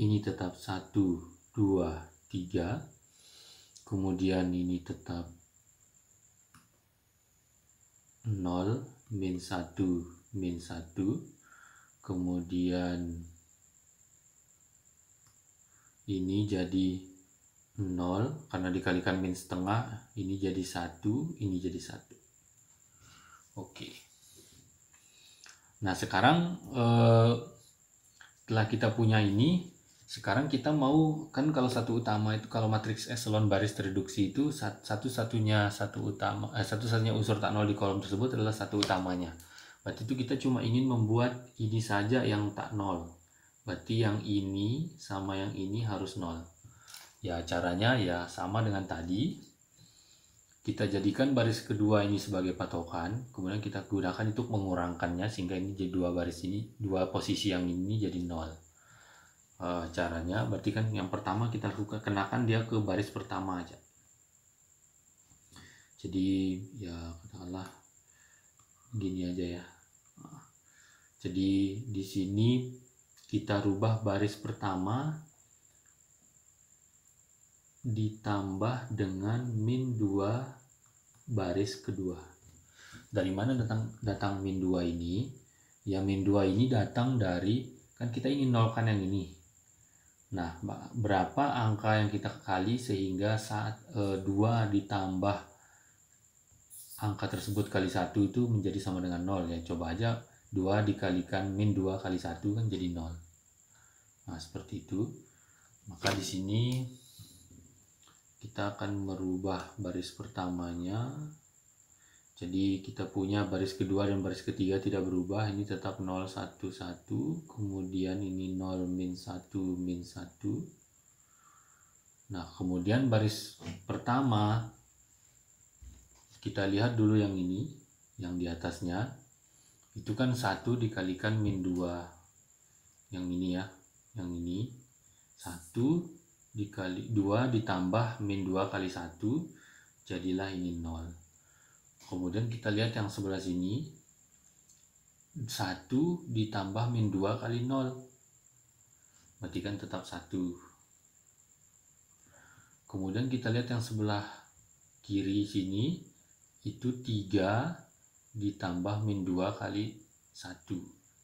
Ini tetap 1, 2, 3. Kemudian ini tetap 0, min 1, min 1. Kemudian ini jadi 0 karena dikalikan min setengah ini jadi satu ini jadi satu oke nah sekarang eh, setelah kita punya ini sekarang kita mau kan kalau satu utama itu kalau matriks eselon baris tereduksi itu satu-satunya satu utama eh, satu-satunya unsur tak nol di kolom tersebut adalah satu utamanya berarti itu kita cuma ingin membuat ini saja yang tak nol berarti yang ini sama yang ini harus nol Ya caranya ya sama dengan tadi. Kita jadikan baris kedua ini sebagai patokan, kemudian kita gunakan untuk mengurangkannya sehingga ini jadi dua baris ini, dua posisi yang ini jadi nol. E, caranya berarti kan yang pertama kita kenakan dia ke baris pertama aja. Jadi ya katakanlah gini aja ya. Jadi di sini kita rubah baris pertama ditambah dengan min 2 baris kedua. Dari mana datang datang min 2 ini? Ya min 2 ini datang dari kan kita ingin nolkan yang ini. Nah, berapa angka yang kita kali sehingga saat e, eh, 2 ditambah angka tersebut kali satu itu menjadi sama dengan 0 ya. Coba aja 2 dikalikan min 2 kali 1 kan jadi 0. Nah, seperti itu. Maka di sini kita akan merubah baris pertamanya jadi kita punya baris kedua dan baris ketiga tidak berubah ini tetap 0 1 1 kemudian ini 0 min 1 min 1 nah kemudian baris pertama kita lihat dulu yang ini yang di atasnya itu kan satu dikalikan min 2 yang ini ya yang ini satu dikali 2 ditambah min 2 kali 1 jadilah ini 0 kemudian kita lihat yang sebelah sini 1 ditambah min 2 kali 0 berarti kan tetap 1 kemudian kita lihat yang sebelah kiri sini itu 3 ditambah min 2 kali 1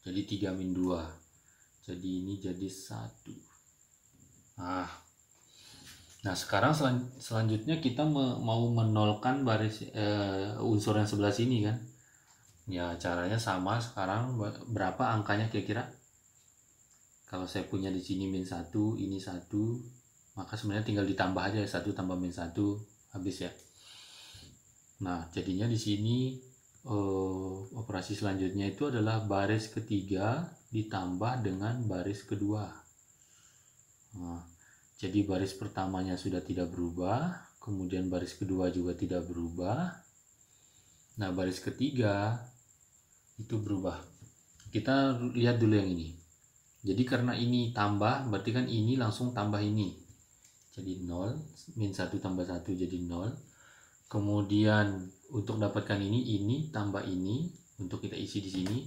jadi 3 min 2 jadi ini jadi 1 nah Nah, sekarang selan, selanjutnya kita me, mau menolkan baris eh, unsur yang sebelah sini kan. Ya, caranya sama sekarang berapa angkanya kira-kira? Kalau saya punya di sini min 1, ini 1, maka sebenarnya tinggal ditambah aja 1 ya, tambah min 1 habis ya. Nah, jadinya di sini eh, operasi selanjutnya itu adalah baris ketiga ditambah dengan baris kedua. Nah, jadi baris pertamanya sudah tidak berubah, kemudian baris kedua juga tidak berubah. Nah, baris ketiga itu berubah. Kita lihat dulu yang ini. Jadi karena ini tambah, berarti kan ini langsung tambah ini. Jadi 0, min 1 tambah 1 jadi 0. Kemudian untuk dapatkan ini, ini tambah ini. Untuk kita isi di sini,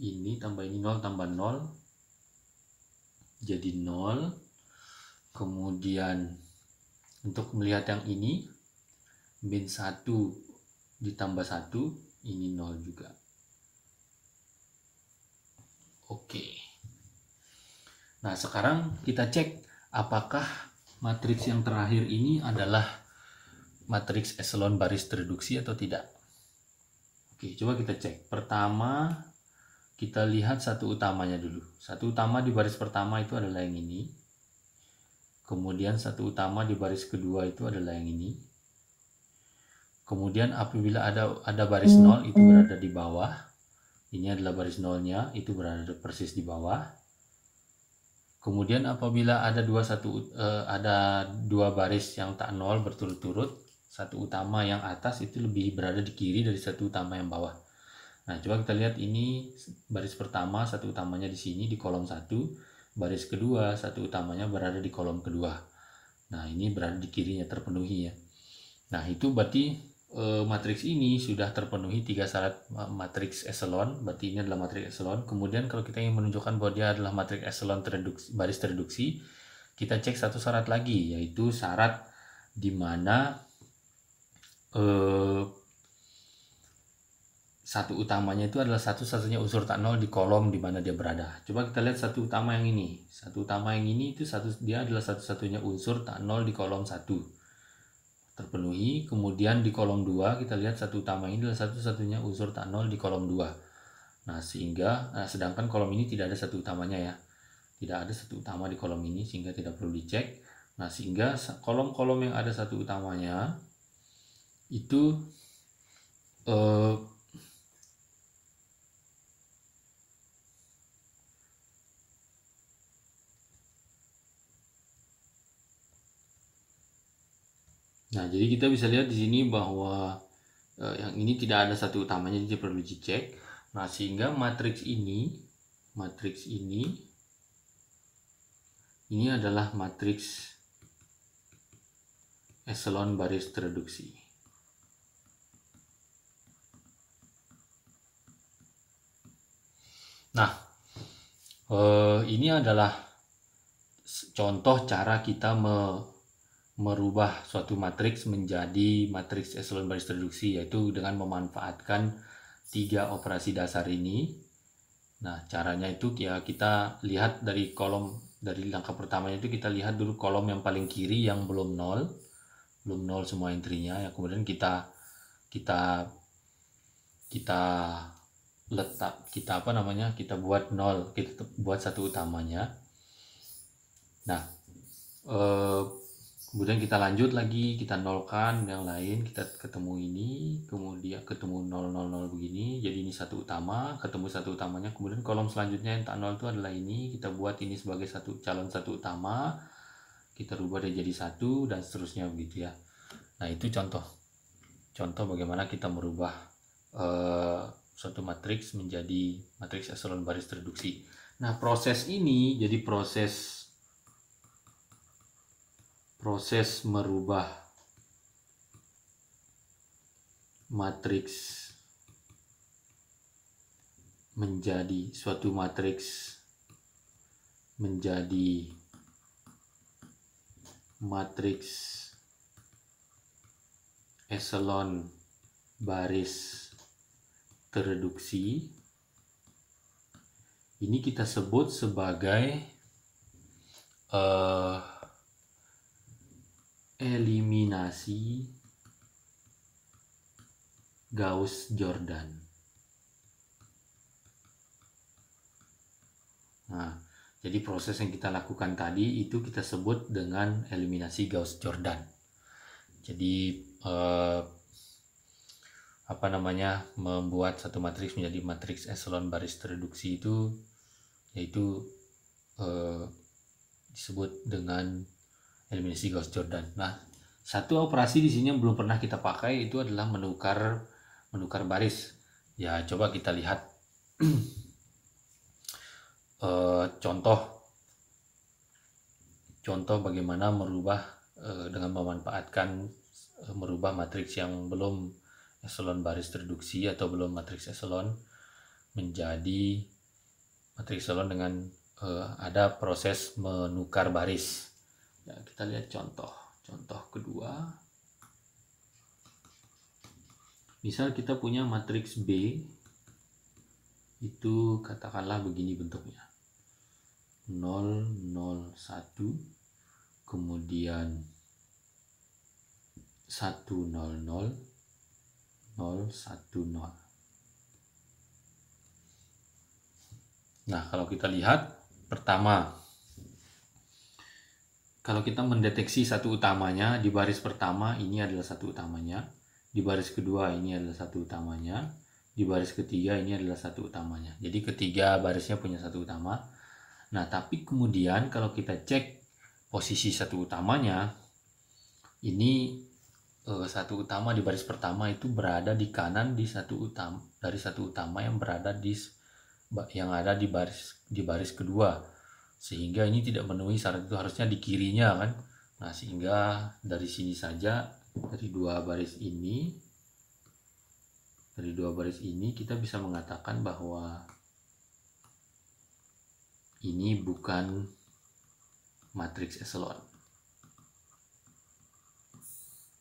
ini tambah ini 0 tambah 0. Jadi 0 kemudian untuk melihat yang ini min 1 ditambah 1 ini 0 juga oke nah sekarang kita cek apakah matriks yang terakhir ini adalah matriks eselon baris reduksi atau tidak oke coba kita cek pertama kita lihat satu utamanya dulu satu utama di baris pertama itu adalah yang ini Kemudian satu utama di baris kedua itu adalah yang ini. Kemudian apabila ada ada baris nol itu berada di bawah. Ini adalah baris nolnya, itu berada persis di bawah. Kemudian apabila ada dua satu uh, ada dua baris yang tak nol berturut-turut, satu utama yang atas itu lebih berada di kiri dari satu utama yang bawah. Nah, coba kita lihat ini baris pertama, satu utamanya di sini di kolom satu baris kedua, satu utamanya berada di kolom kedua. Nah, ini berada di kirinya terpenuhi ya. Nah, itu berarti e, matriks ini sudah terpenuhi tiga syarat matriks eselon. berarti ini adalah matriks eselon. Kemudian kalau kita ingin menunjukkan bahwa dia adalah matriks eselon tereduksi, baris tereduksi, kita cek satu syarat lagi yaitu syarat di mana e, satu utamanya itu adalah satu-satunya unsur tak nol di kolom di mana dia berada. Coba kita lihat satu utama yang ini. Satu utama yang ini itu satu dia adalah satu-satunya unsur tak nol di kolom satu Terpenuhi, kemudian di kolom dua kita lihat satu utama ini adalah satu-satunya unsur tak nol di kolom dua Nah, sehingga nah sedangkan kolom ini tidak ada satu utamanya ya. Tidak ada satu utama di kolom ini sehingga tidak perlu dicek. Nah, sehingga kolom-kolom yang ada satu utamanya itu eh Nah, jadi kita bisa lihat di sini bahwa eh, yang ini tidak ada satu utamanya jadi perlu dicek. Nah, sehingga matriks ini matriks ini ini adalah matriks eselon baris reduksi. Nah, eh, ini adalah contoh cara kita me merubah suatu matriks menjadi matriks echelon baris reduksi yaitu dengan memanfaatkan tiga operasi dasar ini. Nah, caranya itu ya kita lihat dari kolom dari langkah pertamanya itu kita lihat dulu kolom yang paling kiri yang belum nol, belum nol semua entrinya ya kemudian kita kita kita letak kita apa namanya kita buat nol kita buat satu utamanya. Nah, eh, kemudian kita lanjut lagi kita nolkan yang lain kita ketemu ini kemudian ketemu 000 begini jadi ini satu utama ketemu satu utamanya kemudian kolom selanjutnya yang tak nol itu adalah ini kita buat ini sebagai satu calon satu utama kita rubah dia jadi satu dan seterusnya begitu ya nah itu contoh contoh bagaimana kita merubah uh, suatu matriks menjadi matriks eselon baris reduksi nah proses ini jadi proses proses merubah matriks menjadi suatu matriks menjadi matriks eselon baris tereduksi ini kita sebut sebagai uh, eliminasi Gauss Jordan. Nah, jadi proses yang kita lakukan tadi itu kita sebut dengan eliminasi Gauss Jordan. Jadi eh, apa namanya membuat satu matriks menjadi matriks echelon baris tereduksi itu yaitu eh, disebut dengan eliminasi Gauss Jordan. Nah, satu operasi di sini yang belum pernah kita pakai itu adalah menukar menukar baris. Ya, coba kita lihat e, contoh contoh bagaimana merubah e, dengan memanfaatkan e, merubah matriks yang belum eselon baris reduksi atau belum matriks eselon menjadi matriks eselon dengan e, ada proses menukar baris ya kita lihat contoh contoh kedua misal kita punya matriks B itu katakanlah begini bentuknya 0 0 1 kemudian 1 0 0 0 1 0 Nah, kalau kita lihat pertama kalau kita mendeteksi satu utamanya di baris pertama ini adalah satu utamanya, di baris kedua ini adalah satu utamanya, di baris ketiga ini adalah satu utamanya. Jadi ketiga barisnya punya satu utama. Nah, tapi kemudian kalau kita cek posisi satu utamanya, ini eh, satu utama di baris pertama itu berada di kanan di satu utama dari satu utama yang berada di yang ada di baris di baris kedua sehingga ini tidak memenuhi syarat itu harusnya di kirinya kan nah sehingga dari sini saja dari dua baris ini dari dua baris ini kita bisa mengatakan bahwa ini bukan matriks eselon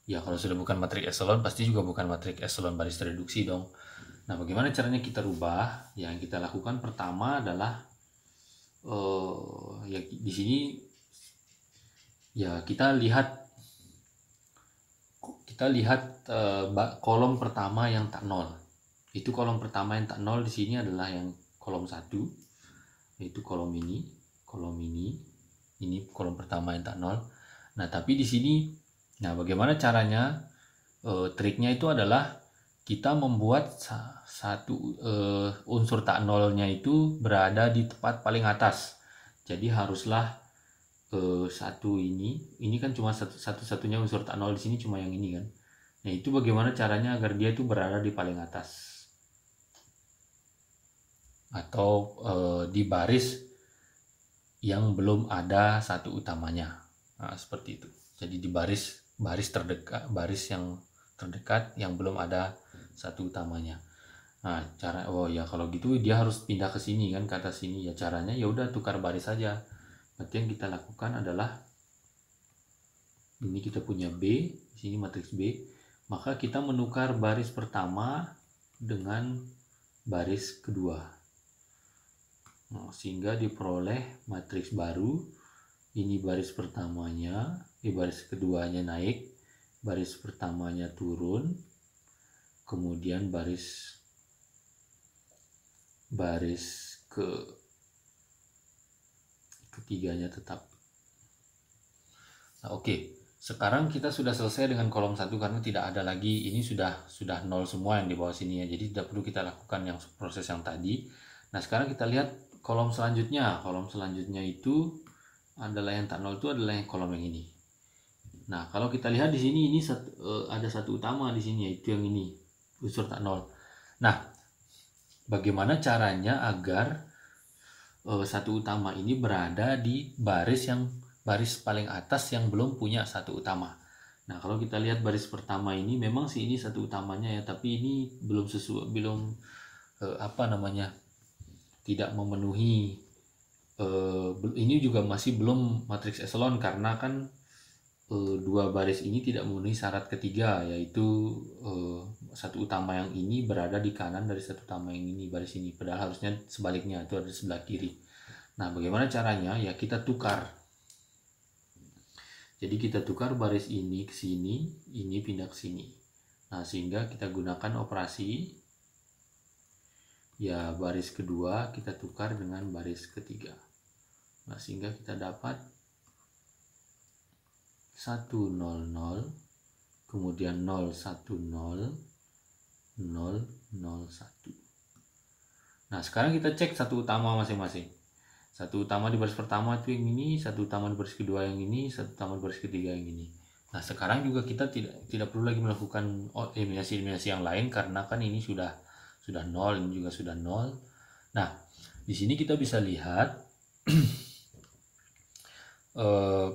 ya kalau sudah bukan matriks eselon pasti juga bukan matriks eselon baris tereduksi dong nah bagaimana caranya kita rubah yang kita lakukan pertama adalah uh, ya di sini ya kita lihat kita lihat uh, kolom pertama yang tak nol itu kolom pertama yang tak nol di sini adalah yang kolom satu yaitu kolom ini kolom ini ini kolom pertama yang tak nol nah tapi di sini nah bagaimana caranya uh, triknya itu adalah kita membuat satu uh, unsur tak nolnya itu berada di tempat paling atas. Jadi haruslah uh, satu ini, ini kan cuma satu, satu-satunya unsur tak nol di sini cuma yang ini kan. Nah itu bagaimana caranya agar dia itu berada di paling atas atau e, di baris yang belum ada satu utamanya nah, seperti itu. Jadi di baris baris terdekat baris yang terdekat yang belum ada satu utamanya. Nah, cara oh ya kalau gitu dia harus pindah ke sini kan kata sini ya caranya ya udah tukar baris saja. Berarti yang kita lakukan adalah ini kita punya B, di sini matriks B, maka kita menukar baris pertama dengan baris kedua. Nah, sehingga diperoleh matriks baru. Ini baris pertamanya, di eh, baris keduanya naik, baris pertamanya turun, kemudian baris baris ke ketiganya tetap nah, oke okay. sekarang kita sudah selesai dengan kolom satu karena tidak ada lagi ini sudah sudah nol semua yang di bawah sini ya jadi tidak perlu kita lakukan yang proses yang tadi nah sekarang kita lihat kolom selanjutnya kolom selanjutnya itu adalah yang tak nol itu adalah yang kolom yang ini Nah, kalau kita lihat di sini ini satu, eh, ada satu utama di sini yaitu yang ini, unsur tak nol. Nah, bagaimana caranya agar uh, satu utama ini berada di baris yang baris paling atas yang belum punya satu utama. Nah, kalau kita lihat baris pertama ini memang sih ini satu utamanya ya, tapi ini belum sesuai belum uh, apa namanya? tidak memenuhi uh, ini juga masih belum matriks eselon karena kan uh, dua baris ini tidak memenuhi syarat ketiga yaitu uh, satu utama yang ini berada di kanan dari satu utama yang ini baris ini padahal harusnya sebaliknya itu ada di sebelah kiri nah bagaimana caranya ya kita tukar jadi kita tukar baris ini ke sini ini pindah ke sini nah sehingga kita gunakan operasi ya baris kedua kita tukar dengan baris ketiga nah sehingga kita dapat 100 kemudian 010 001 nah sekarang kita cek satu utama masing-masing satu utama di baris pertama itu yang ini satu utama di baris kedua yang ini satu utama di baris ketiga yang ini nah sekarang juga kita tidak tidak perlu lagi melakukan oh, eliminasi eliminasi yang lain karena kan ini sudah sudah nol ini juga sudah nol nah di sini kita bisa lihat eh,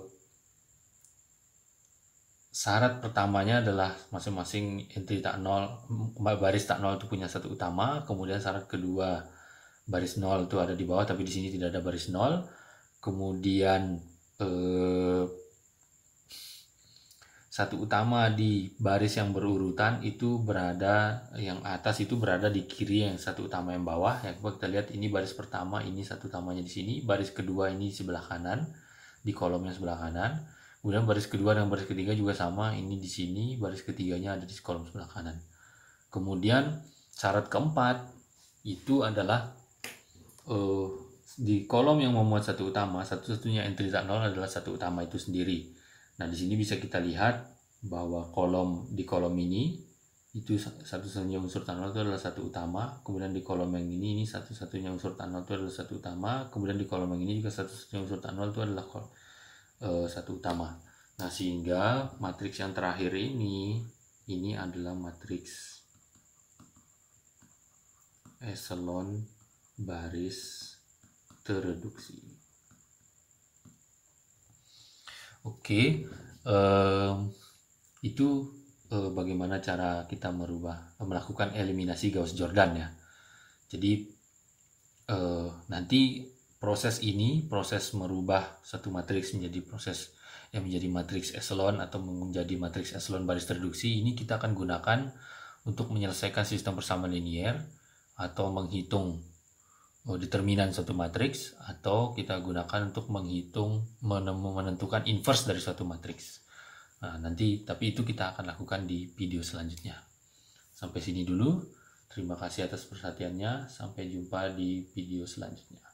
syarat pertamanya adalah masing-masing entry tak nol baris tak nol itu punya satu utama kemudian syarat kedua baris nol itu ada di bawah tapi di sini tidak ada baris nol kemudian eh, satu utama di baris yang berurutan itu berada yang atas itu berada di kiri yang satu utama yang bawah ya kita lihat ini baris pertama ini satu utamanya di sini baris kedua ini sebelah kanan di kolomnya sebelah kanan Kemudian baris kedua dan baris ketiga juga sama, ini di sini, baris ketiganya ada di kolom sebelah kanan. Kemudian syarat keempat itu adalah uh, di kolom yang memuat satu utama, satu-satunya entry tak nol adalah satu utama itu sendiri. Nah, di sini bisa kita lihat bahwa kolom di kolom ini itu satu-satunya unsur tak nol itu adalah satu utama, kemudian di kolom yang ini ini satu-satunya unsur tak nol itu adalah satu utama, kemudian di kolom yang ini juga satu-satunya unsur tak nol itu adalah kolom uh, satu utama. Nah, sehingga matriks yang terakhir ini ini adalah matriks eselon baris tereduksi. Oke, eh, itu uh, bagaimana cara kita merubah melakukan eliminasi Gauss Jordan ya. Jadi uh, nanti proses ini, proses merubah satu matriks menjadi proses yang menjadi matriks echelon atau menjadi matriks echelon baris reduksi ini kita akan gunakan untuk menyelesaikan sistem persamaan linier atau menghitung oh, determinan satu matriks atau kita gunakan untuk menghitung menentukan inverse dari suatu matriks. Nah, nanti tapi itu kita akan lakukan di video selanjutnya. Sampai sini dulu. Terima kasih atas perhatiannya. Sampai jumpa di video selanjutnya.